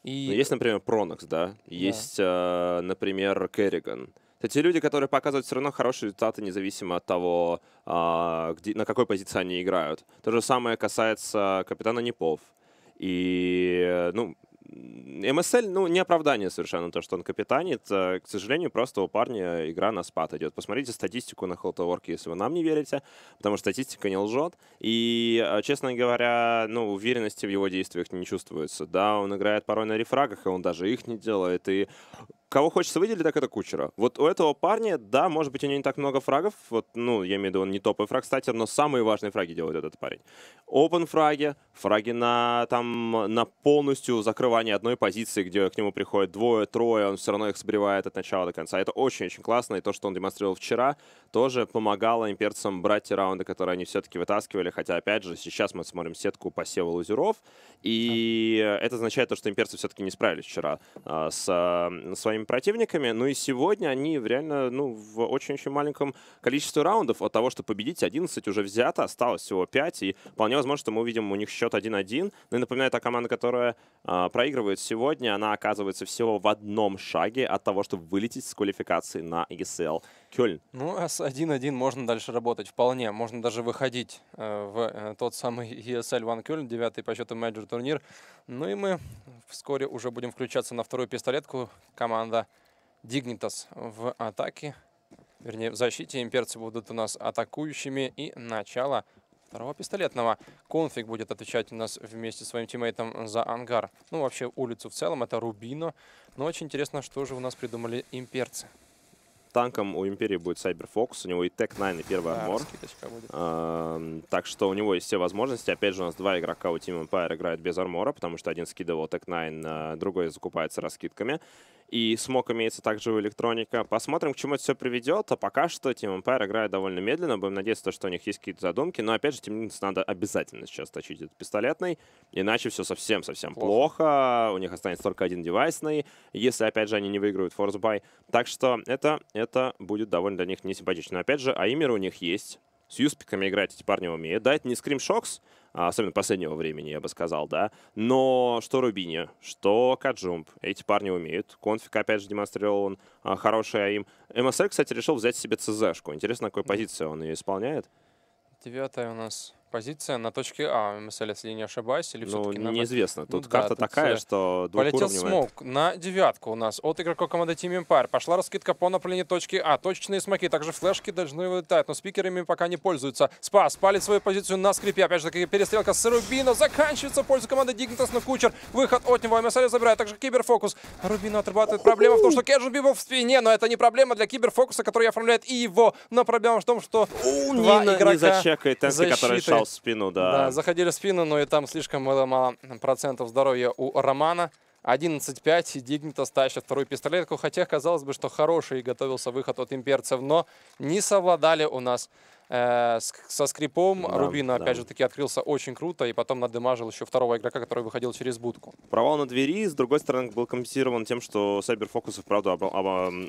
И... Ну, есть, например, Пронокс, да? Есть, да. Э, например, Керриган. Это те люди, которые показывают все равно хорошие результаты, независимо от того, а, где, на какой позиции они играют. То же самое касается капитана Непов. И, ну, МСЛ, ну, не оправдание совершенно то, что он капитанит. Э, к сожалению, просто у парня игра на спад идет. Посмотрите статистику на Холтоворке, если вы нам не верите, потому что статистика не лжет. И, э, честно говоря, ну, уверенности в его действиях не чувствуется. Да, он играет порой на рефрагах, и он даже их не делает. И Кого хочется выделить, так это Кучера. Вот у этого парня, да, может быть, у него не так много фрагов. Вот, ну, я имею в виду, он не топовый фрагстатер, но самые важные фраги делает этот парень. Open фраги, фраги на, там, на полностью закрывание одной позиции, где к нему приходят двое, трое, он все равно их сбривает от начала до конца. Это очень-очень классно, и то, что он демонстрировал вчера, тоже помогало имперцам брать те раунды, которые они все-таки вытаскивали. Хотя, опять же, сейчас мы смотрим сетку посева лузеров, и это означает то, что имперцы все-таки не справились вчера а, с а, своим своими противниками. Ну и сегодня они реально ну, в очень-очень маленьком количестве раундов от того, что победить 11 уже взято, осталось всего 5. И вполне возможно, что мы увидим у них счет 1-1. Ну и напоминаю, та команда, которая а, проигрывает сегодня, она оказывается всего в одном шаге от того, чтобы вылететь с квалификации на ESL. Кёльн. Ну, с 1-1 можно дальше работать вполне. Можно даже выходить э, в э, тот самый ESL One Кёльн, девятый по счету мейджор турнир. Ну и мы вскоре уже будем включаться на вторую пистолетку. Команда Dignitas в атаке. Вернее, в защите имперцы будут у нас атакующими. И начало второго пистолетного. Конфиг будет отвечать у нас вместе с своим тиммейтом за ангар. Ну, вообще, улицу в целом, это Рубино. Но очень интересно, что же у нас придумали имперцы танком у Империи будет Сайберфокус, у него и Тек-9, и первый армор. так что у него есть все возможности. Опять же, у нас два игрока у Team Empire играют без армора, потому что один скидывал Тек-9, а другой закупается раскидками и смог имеется также у электроника. Посмотрим, к чему это все приведет. А пока что Team Empire играет довольно медленно. Будем надеяться, что у них есть какие-то задумки. Но опять же, Team надо обязательно сейчас точить этот пистолетный. Иначе все совсем-совсем плохо. плохо. У них останется только один девайсный, если опять же они не выиграют Force Buy. Так что это, это будет довольно для них несимпатично. Опять же, Аймер у них есть. С юспиками играть эти парни умеют. Да, это не скримшокс, а, особенно последнего времени, я бы сказал, да. Но что Рубини, что Каджумп, эти парни умеют. Конфиг, опять же, демонстрировал он а, хорошая им. МСЛ, кстати, решил взять себе ЦЗшку. Интересно, на какой позиции он ее исполняет. Девятая у нас позиция на точке А, МСЛ, если не ошибаюсь, или ну, все-таки... неизвестно. Тут ну, карта да, такая, тут, что Полетел смог на девятку у нас от игроков команды Team Empire. Пошла раскидка по направлению точки А. Точечные смоки, также флешки должны вылетать, но спикерами пока не пользуются. Спас палит свою позицию на скрипе. Опять же, перестрелка с Рубина заканчивается в пользу команды Dignitas, но Кучер выход от него. МСЛ забирает также Киберфокус. Рубина отрабатывает проблема в том, что Кэджин Бибов в спине, но это не проблема для Киберфокуса, который оформляет и его, но проблема в том, что у два не, игрока не зачекает, защиты, который решал в спину, да. Да, заходили в спину, но и там слишком было мало процентов здоровья у Романа. 11.5 и Дигнитас тащит вторую пистолетку, хотя казалось бы, что хороший готовился выход от имперцев, но не совладали у нас э, со скрипом. Да, Рубина, да. опять же таки, открылся очень круто и потом надымажил еще второго игрока, который выходил через будку. Провал на двери, с другой стороны, был компенсирован тем, что Сайберфокус Фокусов, правда,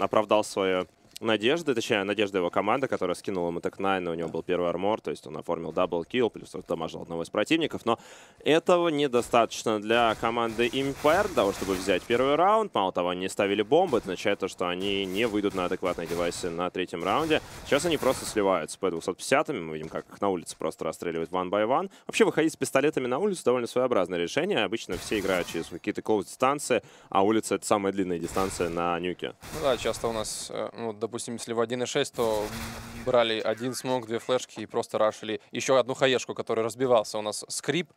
оправдал свое Надежда, точнее, Надежда его команда, которая скинула ему так на, у него был первый армор, то есть он оформил дабл килл плюс дамажил одного из противников, но этого недостаточно для команды Импер, для того, чтобы взять первый раунд. Мало того, они не ставили бомбы, это означает то, что они не выйдут на адекватные девайсы на третьем раунде. Сейчас они просто сливаются P250, мы видим, как их на улице просто расстреливают one by one. Вообще, выходить с пистолетами на улицу довольно своеобразное решение, обычно все играют через какие-то close дистанции, а улица — это самая длинная дистанция на нюке. Ну да, часто у нас э, ну, допустим, если в 1.6, то брали один смог, две флешки и просто рашили еще одну хаешку, который разбивался у нас скрип.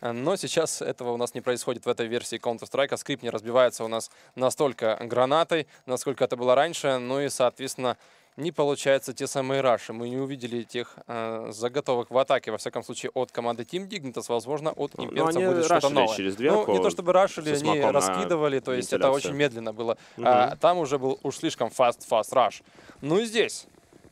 Э, но сейчас этого у нас не происходит в этой версии Counter-Strike. А скрип не разбивается у нас настолько гранатой, насколько это было раньше. Ну и, соответственно, не получаются те самые раши. Мы не увидели тех э, заготовок в атаке, во всяком случае, от команды Team Dignitas. Возможно, от ну, имперца будет что-то новое. Через дверку, ну, не то чтобы рашили, они раскидывали, то есть это очень медленно было. Угу. А, там уже был уж слишком fast-fast rush. Ну и здесь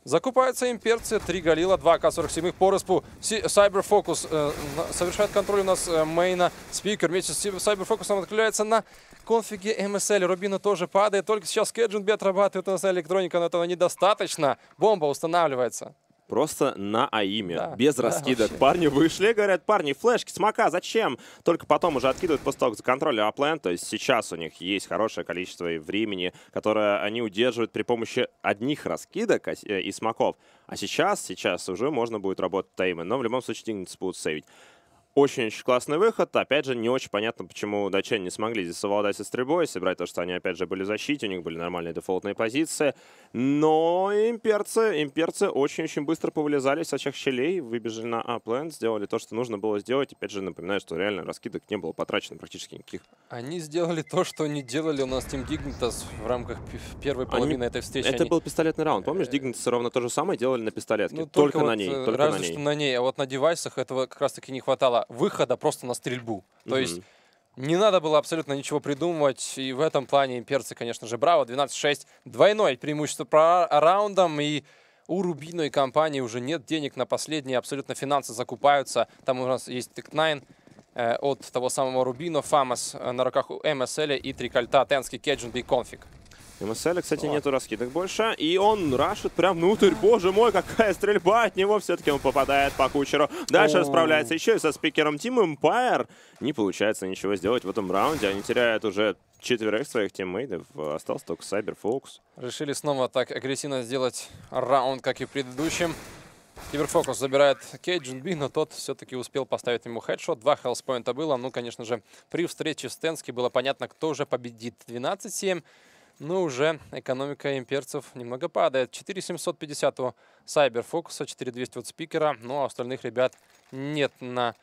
Закупается имперцы. Три Галила, два К-47 по распу. Сайберфокус э, совершает контроль у нас э, мейна. Спикер вместе с Сайберфокусом откликается на конфиге МСЛ. Рубина тоже падает. Только сейчас Кэджин Би отрабатывает у нас электроника, но этого недостаточно. Бомба устанавливается. Просто на АИМе, да, без да, раскидок. Вообще. Парни вышли, говорят, парни, флешки, смока, зачем? Только потом уже откидывают посток за как законтролили аплен. То есть сейчас у них есть хорошее количество времени, которое они удерживают при помощи одних раскидок а э, и смоков. А сейчас, сейчас уже можно будет работать таймы. Но в любом случае Дигнитс будут сейвить. Очень-очень классный выход. Опять же, не очень понятно, почему датчане не смогли здесь совладать со стрельбой, собрать то, что они, опять же, были в защите, у них были нормальные дефолтные позиции. Но имперцы, имперцы очень-очень быстро повылезали из всяких щелей, выбежали на а сделали то, что нужно было сделать. Опять же, напоминаю, что реально раскидок не было потрачено практически никаких. Они сделали то, что не делали у нас Team Dignitas в рамках первой половины они... этой встречи. Это они... был пистолетный раунд. Помнишь, э, Dignitas ровно то же самое делали на пистолетке. Ну, только, только вот э, на ней. Только разве на ней. что на ней. А вот на девайсах этого как раз-таки не хватало выхода просто на стрельбу. То mm -hmm. есть не надо было абсолютно ничего придумывать, и в этом плане имперцы, конечно же, браво. 12-6, двойное преимущество по раундам, и у Рубино и компании уже нет денег на последние, абсолютно финансы закупаются. Там у нас есть Тикнайн э, от того самого Рубино, Фамас э, на руках у МСЛ и три кольта, Тенский, Кеджин и Конфиг. МСЛ, кстати, нету раскидок больше. И он рашит прям внутрь. Боже мой, какая стрельба от него. Все-таки он попадает по кучеру. Дальше расправляется еще и со спикером Team Empire. Не получается ничего сделать в этом раунде. Они теряют уже четверых своих тиммейтов. Остался только Сайбер Фокус. Решили снова так агрессивно сделать раунд, как и в предыдущем. Киберфокус забирает Кейджин Би, но тот все-таки успел поставить ему хедшот. Два хелспоинта было. Ну, конечно же, при встрече с Тенски было понятно, кто же победит. 12-7 но уже экономика имперцев немного падает. 4750 у Сайберфокуса, 4200 от спикера, но остальных ребят нет на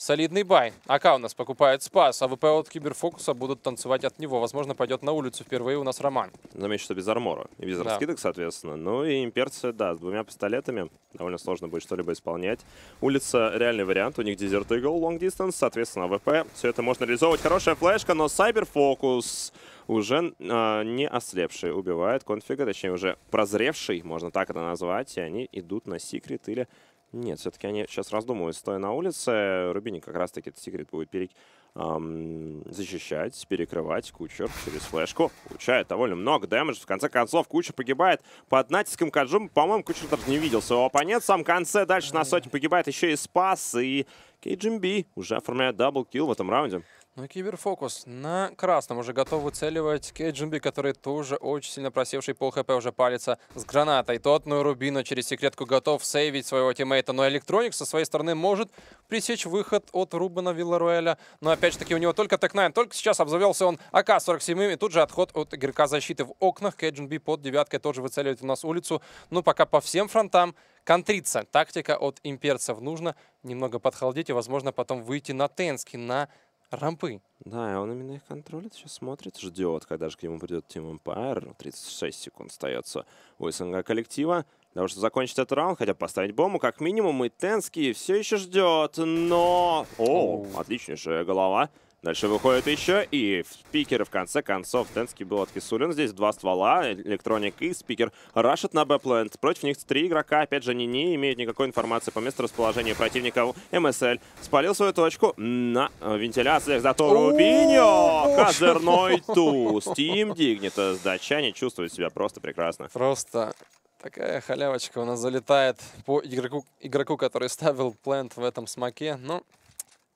Солидный бай. АК у нас покупает Спас, а ВП от Киберфокуса будут танцевать от него. Возможно, пойдет на улицу впервые у нас Роман. Замечу, что без армора и без да. раскидок, соответственно. Ну и имперцы, да, с двумя пистолетами. Довольно сложно будет что-либо исполнять. Улица — реальный вариант. У них Desert Eagle, Long Distance, соответственно, ВП. Все это можно реализовывать. Хорошая флешка, но Сайберфокус уже э, не ослепший убивает конфига, точнее уже прозревший, можно так это назвать. И они идут на секрет или нет, все-таки они сейчас раздумывают, стоя на улице. Рубини как раз-таки этот секрет будет перек... эм, защищать, перекрывать. Кучер через флешку получает довольно много дэмэджа. В конце концов, Кучер погибает под натиском Каджума. По-моему, Кучер даже не видел своего оппонента. В самом конце дальше на сотню погибает еще и Спас. И KGMB уже оформляет даблкил в этом раунде. Ну, киберфокус на красном уже готов выцеливать Кейджинби, который тоже очень сильно просевший пол хп уже палится с гранатой. Тот, ну и Рубина через секретку готов сейвить своего тиммейта, но Электроник со своей стороны может пресечь выход от Рубана Вилларуэля. Но опять же таки у него только Текнайн, только сейчас обзавелся он АК-47 и тут же отход от игрока защиты в окнах. Кейджинби под девяткой тоже выцеливает у нас улицу. Ну, пока по всем фронтам контрится. Тактика от имперцев. Нужно немного подхолодить и, возможно, потом выйти на тенский на рампы. Да, и он именно их контролит, сейчас смотрит, ждет, когда же к нему придет Team Empire. 36 ну, секунд остается у СНГ коллектива. Для того, чтобы закончить этот раунд, хотя бы поставить бомбу, как минимум, и Тенский все еще ждет, но... О, отличнейшая голова Дальше выходит еще, и спикер, в конце концов, Тенский был откисулен. Здесь два ствола, электроник и спикер рашит на бэпленд. Против них три игрока, опять же, они не имеют никакой информации по месту расположения противников. МСЛ спалил свою точку на вентиляциях, зато Рубиньо, козырной туз. Тим Дигнита сдача не чувствует себя просто прекрасно. Просто Такая халявочка у нас залетает по игроку, игроку который ставил плент в этом смоке. Ну,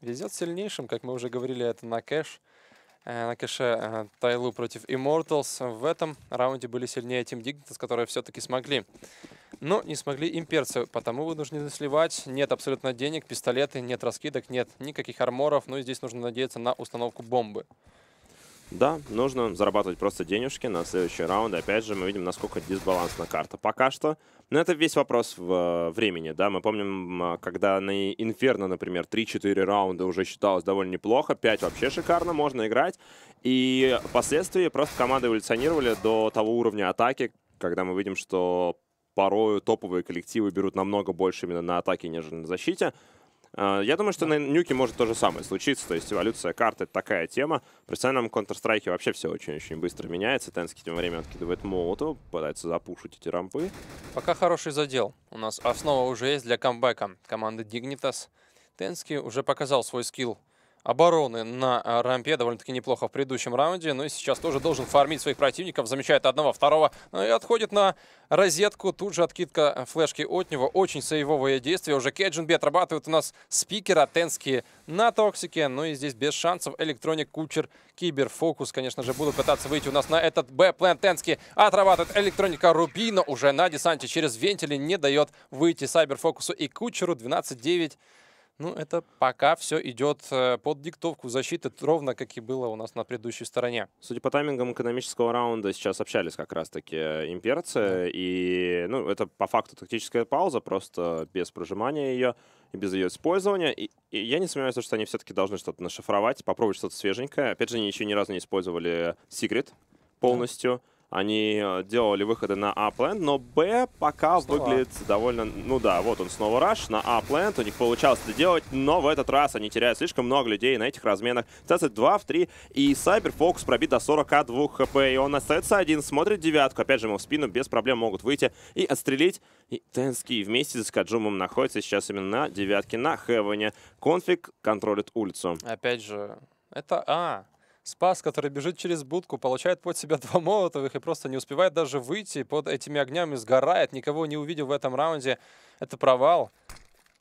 Везет сильнейшим, как мы уже говорили, это на кэш. Э, на кэше э, Тайлу против Immortals. В этом раунде были сильнее Team Dignitas, которые все-таки смогли. Но ну, не смогли имперцы, потому вынуждены сливать. Нет абсолютно денег, пистолеты, нет раскидок, нет никаких арморов. Ну и здесь нужно надеяться на установку бомбы. Да, нужно зарабатывать просто денежки на следующий раунд. опять же, мы видим, насколько дисбалансна карта. Пока что. Но это весь вопрос в, э, времени, да. Мы помним, когда на Инферно, например, 3-4 раунда уже считалось довольно неплохо, 5 вообще шикарно, можно играть. И впоследствии просто команды эволюционировали до того уровня атаки, когда мы видим, что порою топовые коллективы берут намного больше именно на атаке, нежели на защите. А, я думаю, что на нюке может то же самое случиться, то есть эволюция карты это такая тема. В профессиональном Counter-Strike вообще все очень-очень быстро меняется. Тенский тем временем откидывает молоту, пытается запушить эти рампы. Пока хороший задел. У нас основа уже есть для камбэка команды Dignitas. Тенский уже показал свой скилл обороны на э, рампе. Довольно-таки неплохо в предыдущем раунде. Но ну и сейчас тоже должен фармить своих противников. Замечает одного, второго. Ну и отходит на розетку. Тут же откидка э, флешки от него. Очень сейвовое действие. Уже Кеджин Кеджинби отрабатывает у нас спикера. Тенские на токсике. Ну и здесь без шансов. Электроник, Кучер, Кибер, Фокус, конечно же, будут пытаться выйти у нас на этот Б-план. Тенский отрабатывает электроника Рубина. Уже на десанте через вентили не дает выйти Сайбер Фокусу и Кучеру. 12-9. Ну, это пока все идет э, под диктовку защиты, ровно как и было у нас на предыдущей стороне. Судя по таймингам экономического раунда, сейчас общались как раз-таки э, имперцы, да. и, ну, это по факту тактическая пауза, просто без прожимания ее и без ее использования. И, и я не сомневаюсь, что они все-таки должны что-то нашифровать, попробовать что-то свеженькое. Опять же, они еще ни разу не использовали секрет э, полностью. Да они э, делали выходы на апленд, но Б пока снова. выглядит довольно... Ну да, вот он снова раш на апленд, У них получалось это делать, но в этот раз они теряют слишком много людей на этих разменах. Цесарь 2 в 3, и Сайбер фокус пробит до 42 хп. И он остается один, смотрит девятку. Опять же, ему в спину без проблем могут выйти и отстрелить. И Тенский вместе с Каджумом находится сейчас именно на девятке на Хевене. Конфиг контролит улицу. Опять же, это... А, Спас, который бежит через будку, получает под себя два молотовых и просто не успевает даже выйти под этими огнями, сгорает, никого не увидел в этом раунде. Это провал.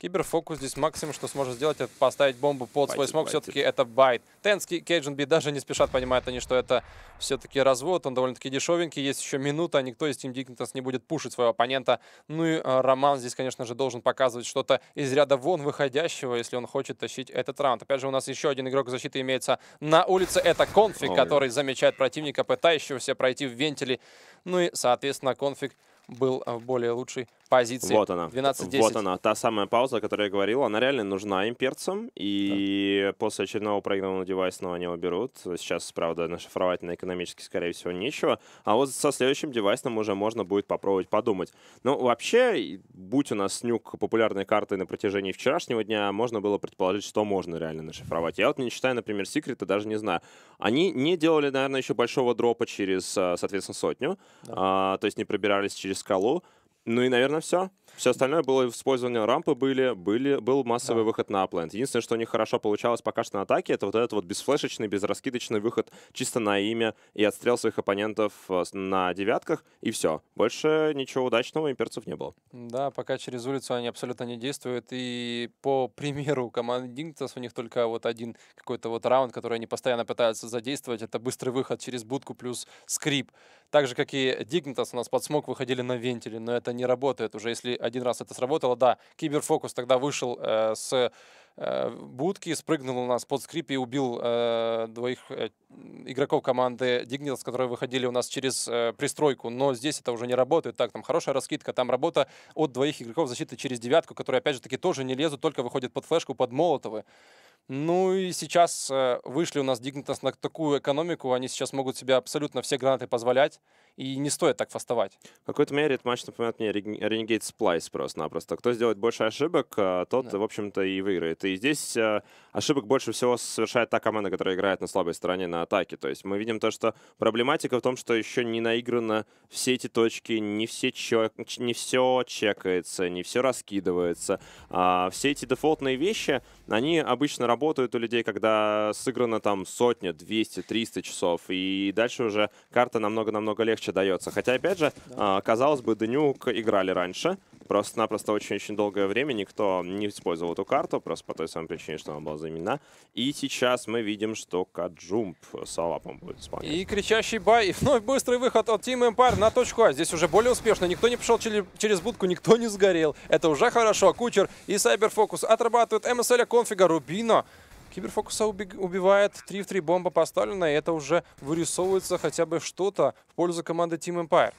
Киберфокус здесь максимум, что сможет сделать, это поставить бомбу под байтит, свой смог. Все-таки это байт. Тенский, Кейджин Би даже не спешат, понимают они, что это все-таки развод. Он довольно-таки дешевенький. Есть еще минута, никто из Тим Дикнитас не будет пушить своего оппонента. Ну и э, Роман здесь, конечно же, должен показывать что-то из ряда вон выходящего, если он хочет тащить этот раунд. Опять же, у нас еще один игрок защиты имеется на улице. Это Конфиг, который замечает противника, пытающегося пройти в вентили. Ну и, соответственно, Конфиг был э, в более лучшей позиции. Вот она. 12-10. Вот она, та самая пауза, о которой я говорил. Она реально нужна имперцам И да. после очередного проигранного девайсного они уберут. Сейчас, правда, нашифровать на экономически, скорее всего, нечего. А вот со следующим девайсом уже можно будет попробовать подумать. Ну, вообще, будь у нас нюк популярной карты на протяжении вчерашнего дня, можно было предположить, что можно реально нашифровать. Я вот не читаю, например, секреты, даже не знаю. Они не делали, наверное, еще большого дропа через, э, соответственно, сотню. Да. А, то есть не пробирались через скалу. Ну и, наверное, все. Все остальное было использование рампы были, были, был массовый да. выход на аплент. Единственное, что у них хорошо получалось пока что на атаке, это вот этот вот безфлешечный, безраскидочный выход чисто на имя и отстрел своих оппонентов э, на девятках, и все. Больше ничего удачного имперцев не было. Да, пока через улицу они абсолютно не действуют, и по примеру команды Дингтас у них только вот один какой-то вот раунд, который они постоянно пытаются задействовать, это быстрый выход через будку плюс скрип. Так же, как и Дигнитас у нас под смог выходили на вентили, но это не работает. Уже если один раз это сработало. Да, киберфокус тогда вышел э, с э, будки, спрыгнул у нас под скрип и убил э, двоих э, игроков команды Dignitas, которые выходили у нас через э, пристройку, но здесь это уже не работает. Так, там хорошая раскидка, там работа от двоих игроков защиты через девятку, которые, опять же таки, тоже не лезут, только выходят под флешку, под молотовы. Ну и сейчас э, вышли у нас Дигнитас на такую экономику, они сейчас могут себе абсолютно все гранаты позволять, и не стоит так фастовать. В какой-то мере этот матч напоминает мне Renegade Splice просто-напросто. Кто сделает больше ошибок, э, тот, да. в общем-то, и выиграет. И здесь э, ошибок больше всего совершает та команда, которая играет на слабой стороне на атаке. То есть мы видим то, что проблематика в том, что еще не наиграно все эти точки, не все, чек, не все чекается, не все раскидывается. А все эти дефолтные вещи, они обычно работают у людей, когда сыграно там сотня, 200, 300 часов, и дальше уже карта намного-намного легче дается. Хотя, опять же, а, казалось бы, Денюк играли раньше, Просто-напросто очень-очень долгое время никто не использовал эту карту, просто по той самой причине, что она была заменена. И сейчас мы видим, что Каджумп с Алапом будет исполнять. И кричащий бай, и вновь быстрый выход от Team Empire на точку А. Здесь уже более успешно, никто не пришел через будку, никто не сгорел. Это уже хорошо. Кучер и Сайберфокус отрабатывают МСЛ конфига Рубина. Киберфокуса убивает, 3 в 3 бомба поставлена, и это уже вырисовывается хотя бы что-то в пользу команды Team Empire.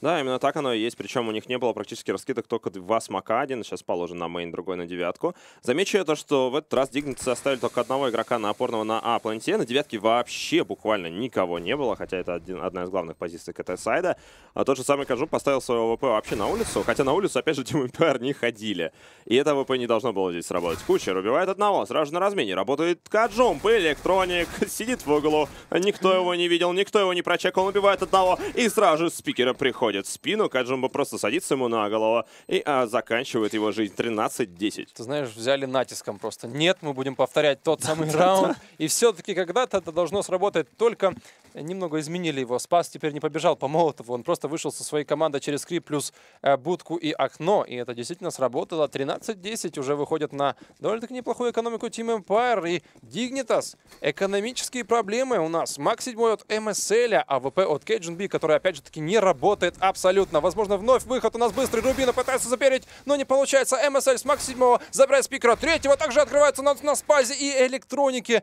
Да, именно так оно и есть. Причем у них не было практически раскидок, только два смока. Один сейчас положен на мейн, другой на девятку. Замечу это, что в этот раз Дигнитсы оставили только одного игрока на опорного на А планете. На девятке вообще буквально никого не было, хотя это один, одна из главных позиций КТ-сайда. А тот же самый Кажу поставил своего ВП вообще на улицу. Хотя на улицу, опять же, Team Empire не ходили. И это ВП не должно было здесь сработать. Куча убивает одного, сразу же на размене. Работает Каджумп, электроник, сидит в углу. Никто его не видел, никто его не прочекал. Он убивает одного, и сразу же спикера приходит уходит в спину, Каджумба просто садится ему на голову и а, заканчивает его жизнь 13-10. Ты знаешь, взяли натиском просто. Нет, мы будем повторять тот самый раунд. И все-таки когда-то это должно сработать, только немного изменили его. Спас теперь не побежал по Молотову, он просто вышел со своей командой через скрип плюс э, будку и окно. И это действительно сработало. 13-10 уже выходит на довольно-таки неплохую экономику Team Empire и Dignitas. Экономические проблемы у нас. Макс 7 от МСЛ, а ВП от Cajun B, который опять же таки не работает абсолютно. Возможно, вновь выход у нас быстрый. Рубина пытается запереть, но не получается. МСЛ с Макс 7 забирает спикера третьего. Также открывается у нас на спазе и электроники.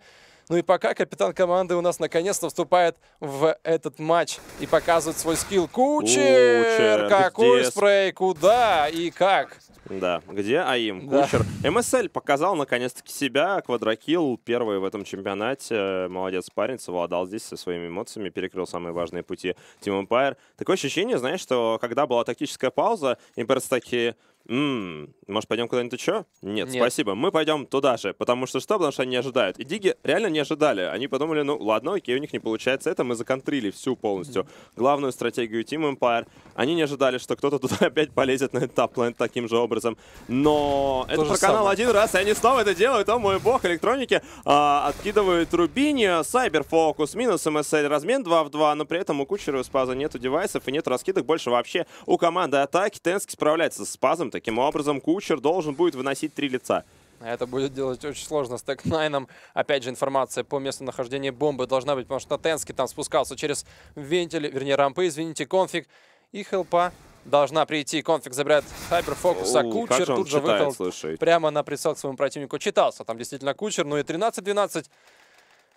Ну и пока капитан команды у нас наконец-то вступает в этот матч и показывает свой скилл. Кучер! Кучер Какой спрей? Куда и как? Да, где АИМ? Да. Кучер. МСЛ показал наконец-таки себя. Квадрокил первый в этом чемпионате. Молодец парень, совладал здесь со своими эмоциями, перекрыл самые важные пути Team Empire. Такое ощущение, знаешь, что когда была тактическая пауза, им просто такие... М-м, может, пойдем куда-нибудь еще? Нет, Нет, спасибо. Мы пойдем туда же. Потому что что? Потому что они не ожидают. И Диги реально не ожидали. Они подумали, ну ладно, окей, у них не получается это. Мы законтрили всю полностью главную стратегию Team Empire. Они не ожидали, что кто-то туда опять полезет на этап план таким же образом образом. Но То это про канал один раз, и они снова это делают. О мой бог, электроники а, откидывают Рубини, Сайберфокус, минус МСЛ, размен 2 в 2. Но при этом у Кучера и Спаза нету девайсов и нет раскидок больше вообще у команды атаки. Тенск справляется с Спазом. Таким образом, Кучер должен будет выносить три лица. Это будет делать очень сложно с Текнайном. Опять же, информация по месту нахождения бомбы должна быть, потому что Тенский там спускался через вентиль, вернее, рампы, извините, конфиг. И хелпа должна прийти. Конфиг забирает Хайперфокуса. Кучер тут же читает, выпал слушай. прямо на прицел к своему противнику. Читался там действительно Кучер. Ну и 13-12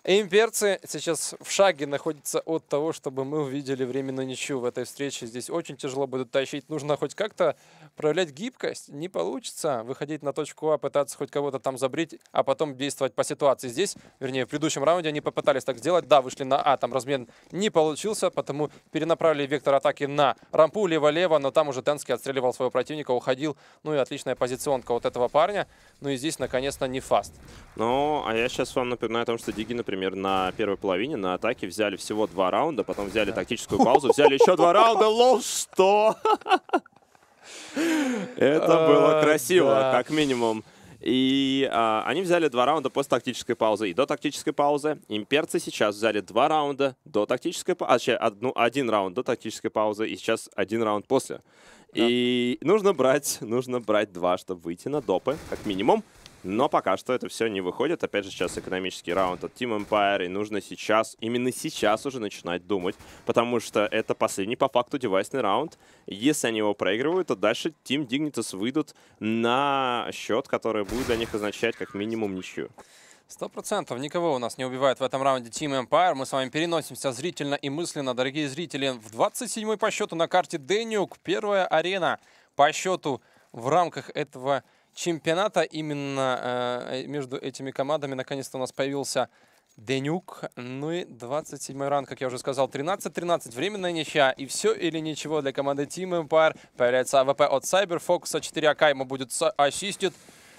Имперцы сейчас в шаге находятся от того, чтобы мы увидели временную ничью в этой встрече. Здесь очень тяжело будут тащить. Нужно хоть как-то проявлять гибкость. Не получится выходить на точку А, пытаться хоть кого-то там забрить, а потом действовать по ситуации. Здесь, вернее, в предыдущем раунде они попытались так сделать. Да, вышли на А, там размен не получился, потому перенаправили вектор атаки на рампу лево-лево, но там уже Тенский отстреливал своего противника, уходил. Ну и отличная позиционка вот этого парня. Ну и здесь, наконец-то, не фаст. Ну, а я сейчас вам напоминаю о том, что Диги, например, например, на первой половине на атаке взяли всего два раунда, потом взяли тактическую паузу, взяли еще два раунда. Лол, что? Это а, было красиво, как минимум. И а, они взяли два раунда после тактической паузы и до тактической паузы. Имперцы сейчас взяли два раунда до тактической паузы, а, точнее, одну, один раунд до тактической паузы и сейчас один раунд после. Да. И нужно брать, нужно брать два, чтобы выйти на допы, как минимум. Но пока что это все не выходит. Опять же, сейчас экономический раунд от Team Empire, и нужно сейчас, именно сейчас уже начинать думать, потому что это последний по факту девайсный раунд. Если они его проигрывают, то дальше Team Dignitas выйдут на счет, который будет для них означать как минимум ничью. Сто процентов. Никого у нас не убивает в этом раунде Team Empire. Мы с вами переносимся зрительно и мысленно, дорогие зрители. В 27-й по счету на карте Денюк. Первая арена по счету в рамках этого чемпионата. Именно э, между этими командами наконец-то у нас появился Денюк. Ну и 27-й раунд, как я уже сказал, 13-13, временная ничья. И все или ничего для команды Team Empire. Появляется АВП от Cyber Focus, 4 а АК ему будет ассистит.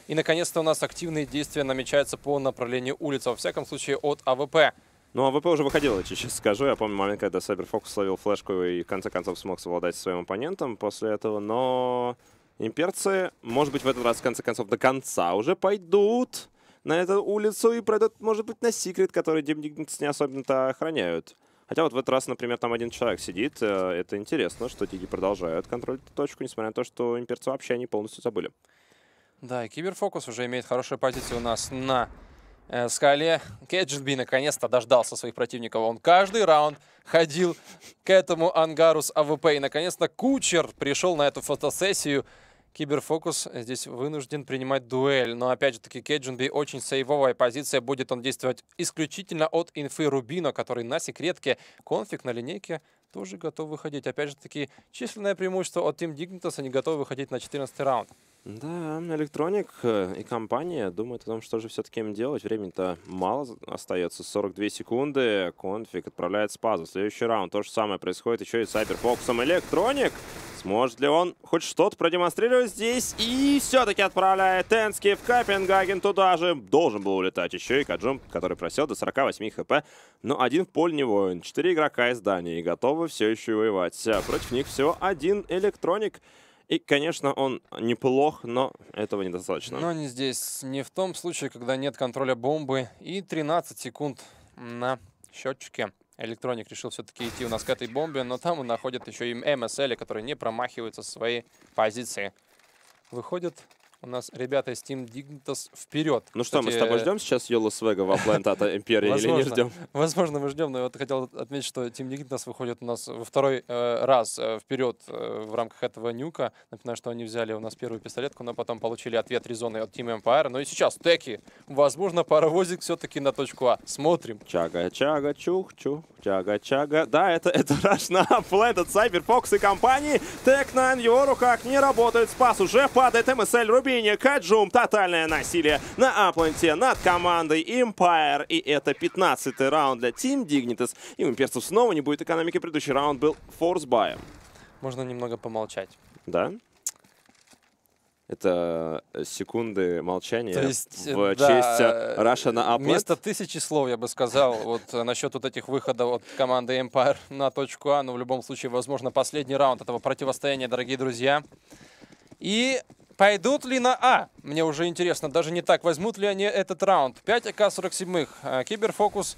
И наконец-то у нас активные действия намечаются по направлению улицы, во всяком случае от АВП. Ну, АВП уже выходил, сейчас скажу. Я помню момент, когда Cyberfocus словил флешку и в конце концов смог совладать со своим оппонентом после этого, но... Имперцы, может быть, в этот раз, в конце концов, до конца уже пойдут на эту улицу и пройдут, может быть, на секрет, который демдигнитс не особенно-то охраняют. Хотя вот в этот раз, например, там один человек сидит. Э, это интересно, что Диги продолжают контролить точку, несмотря на то, что имперцы вообще они полностью забыли. Да, и Киберфокус уже имеет хорошую позицию у нас на э, скале. Кэджинби наконец-то дождался своих противников. Он каждый раунд ходил к этому ангару с АВП. И наконец-то Кучер пришел на эту фотосессию Киберфокус э, здесь вынужден принимать дуэль. Но опять же таки Кейджинби очень сейвовая позиция. Будет он действовать исключительно от инфы Рубина, который на секретке конфиг на линейке тоже готов выходить. Опять же таки численное преимущество от Team Dignitas. Они готовы выходить на 14 раунд. Да, Электроник э, и компания думают о том, что же все-таки им делать. Времени-то мало остается, 42 секунды. Конфиг отправляет спазу. Следующий раунд. То же самое происходит еще и с Сайберфокусом. Электроник Сможет ли он хоть что-то продемонстрировать здесь? И все-таки отправляет тенски в Копенгаген туда же. Должен был улетать еще и Каджум, который просел до 48 хп. Но один в поле не воин. Четыре игрока из Дании готовы все еще воевать. Против них всего один электроник. И, конечно, он неплох, но этого недостаточно. Но не здесь, не в том случае, когда нет контроля бомбы. И 13 секунд на счетчике. Электроник решил все-таки идти у нас к этой бомбе, но там он находит еще и МСЛ, которые не промахиваются со своей позиции. Выходит у нас ребята из Team Dignitas вперед. Ну Кстати, что, мы с тобой ждем сейчас Йола Свега в Аплент от Империи или не ждем? Возможно, мы ждем, но я вот хотел отметить, что Team Dignitas выходит у нас во второй э, раз э, вперед э, в рамках этого нюка. Напоминаю, что они взяли у нас первую пистолетку, но потом получили ответ резоны от Team Empire. Но ну и сейчас теки. Возможно, паровозик все-таки на точку А. Смотрим. Чага-чага, чух-чух, чага-чага. Да, это, это раш на Аплент от Cyberfox и компании. Тек на его руках не работает. Спас уже падает. МСЛ Руби ступени Каджум. Тотальное насилие на Апланте над командой Empire. И это 15 раунд для Team Dignitas. И у имперцев снова не будет экономики. Предыдущий раунд был Force Buy. Можно немного помолчать. Да? Это э, секунды молчания есть, э, в да, честь Раша на Апланте. Вместо тысячи слов, я бы сказал, вот э, насчет вот этих выходов от команды Empire на точку А. Но в любом случае, возможно, последний раунд этого противостояния, дорогие друзья. И Пойдут ли на А? Мне уже интересно, даже не так, возьмут ли они этот раунд. 5 АК-47. Э, киберфокус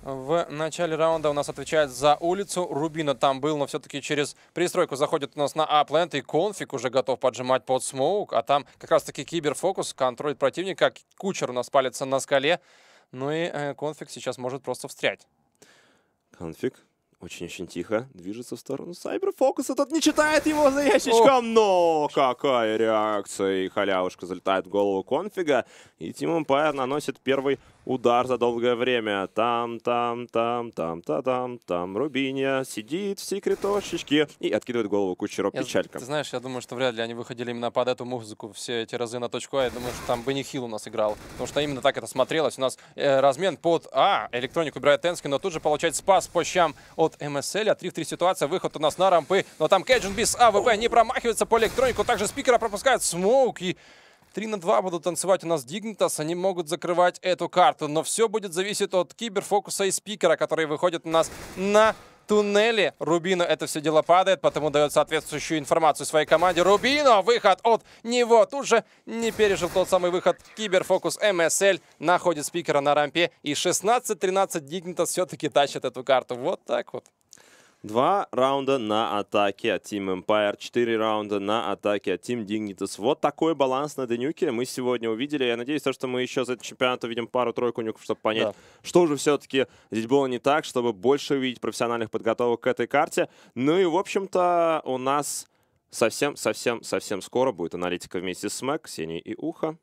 в начале раунда у нас отвечает за улицу. Рубина там был, но все-таки через пристройку заходит у нас на А-плент. И Конфиг уже готов поджимать под смоук. А там как раз-таки киберфокус, контроль противника. Кучер у нас палится на скале. Ну и э, конфиг сейчас может просто встрять. Конфиг очень-очень тихо движется в сторону Сайберфокуса. Тот не читает его за ящичком. О! Но какая реакция. И халявушка залетает в голову конфига. И Тим Эмпайр наносит первый Удар за долгое время. Там, там, там, там, та, там, там. Рубиня сидит в секреточечке и откидывает голову Кучеров. Я, Ты знаешь, я думаю, что вряд ли они выходили именно под эту музыку все эти разы на точку А. Я думаю, что там Бенни Хилл у нас играл. Потому что именно так это смотрелось. У нас э, размен под А. Электроник убирает Тенский, но тут же получает спас по щам от МСЛ. А 3 в 3 ситуация. Выход у нас на рампы. Но там Кэджин без АВП не промахивается по электронику. Также спикера пропускает смоук и 3 на 2 будут танцевать у нас Дигнитас, они могут закрывать эту карту. Но все будет зависеть от киберфокуса и спикера, которые выходят у нас на туннеле. Рубину это все дело падает, потому дает соответствующую информацию своей команде. Рубино, выход от него. Тут же не пережил тот самый выход. Киберфокус МСЛ находит спикера на рампе. И 16-13 Дигнитас все-таки тащит эту карту. Вот так вот два раунда на атаке от Team Empire, четыре раунда на атаке от Team Dignitas. Вот такой баланс на Денюке мы сегодня увидели. Я надеюсь, что мы еще за этот чемпионат увидим пару-тройку нюков, чтобы понять, да. что же все-таки здесь было не так, чтобы больше увидеть профессиональных подготовок к этой карте. Ну и, в общем-то, у нас совсем-совсем-совсем скоро будет аналитика вместе с Мэг, Сеней и Ухо.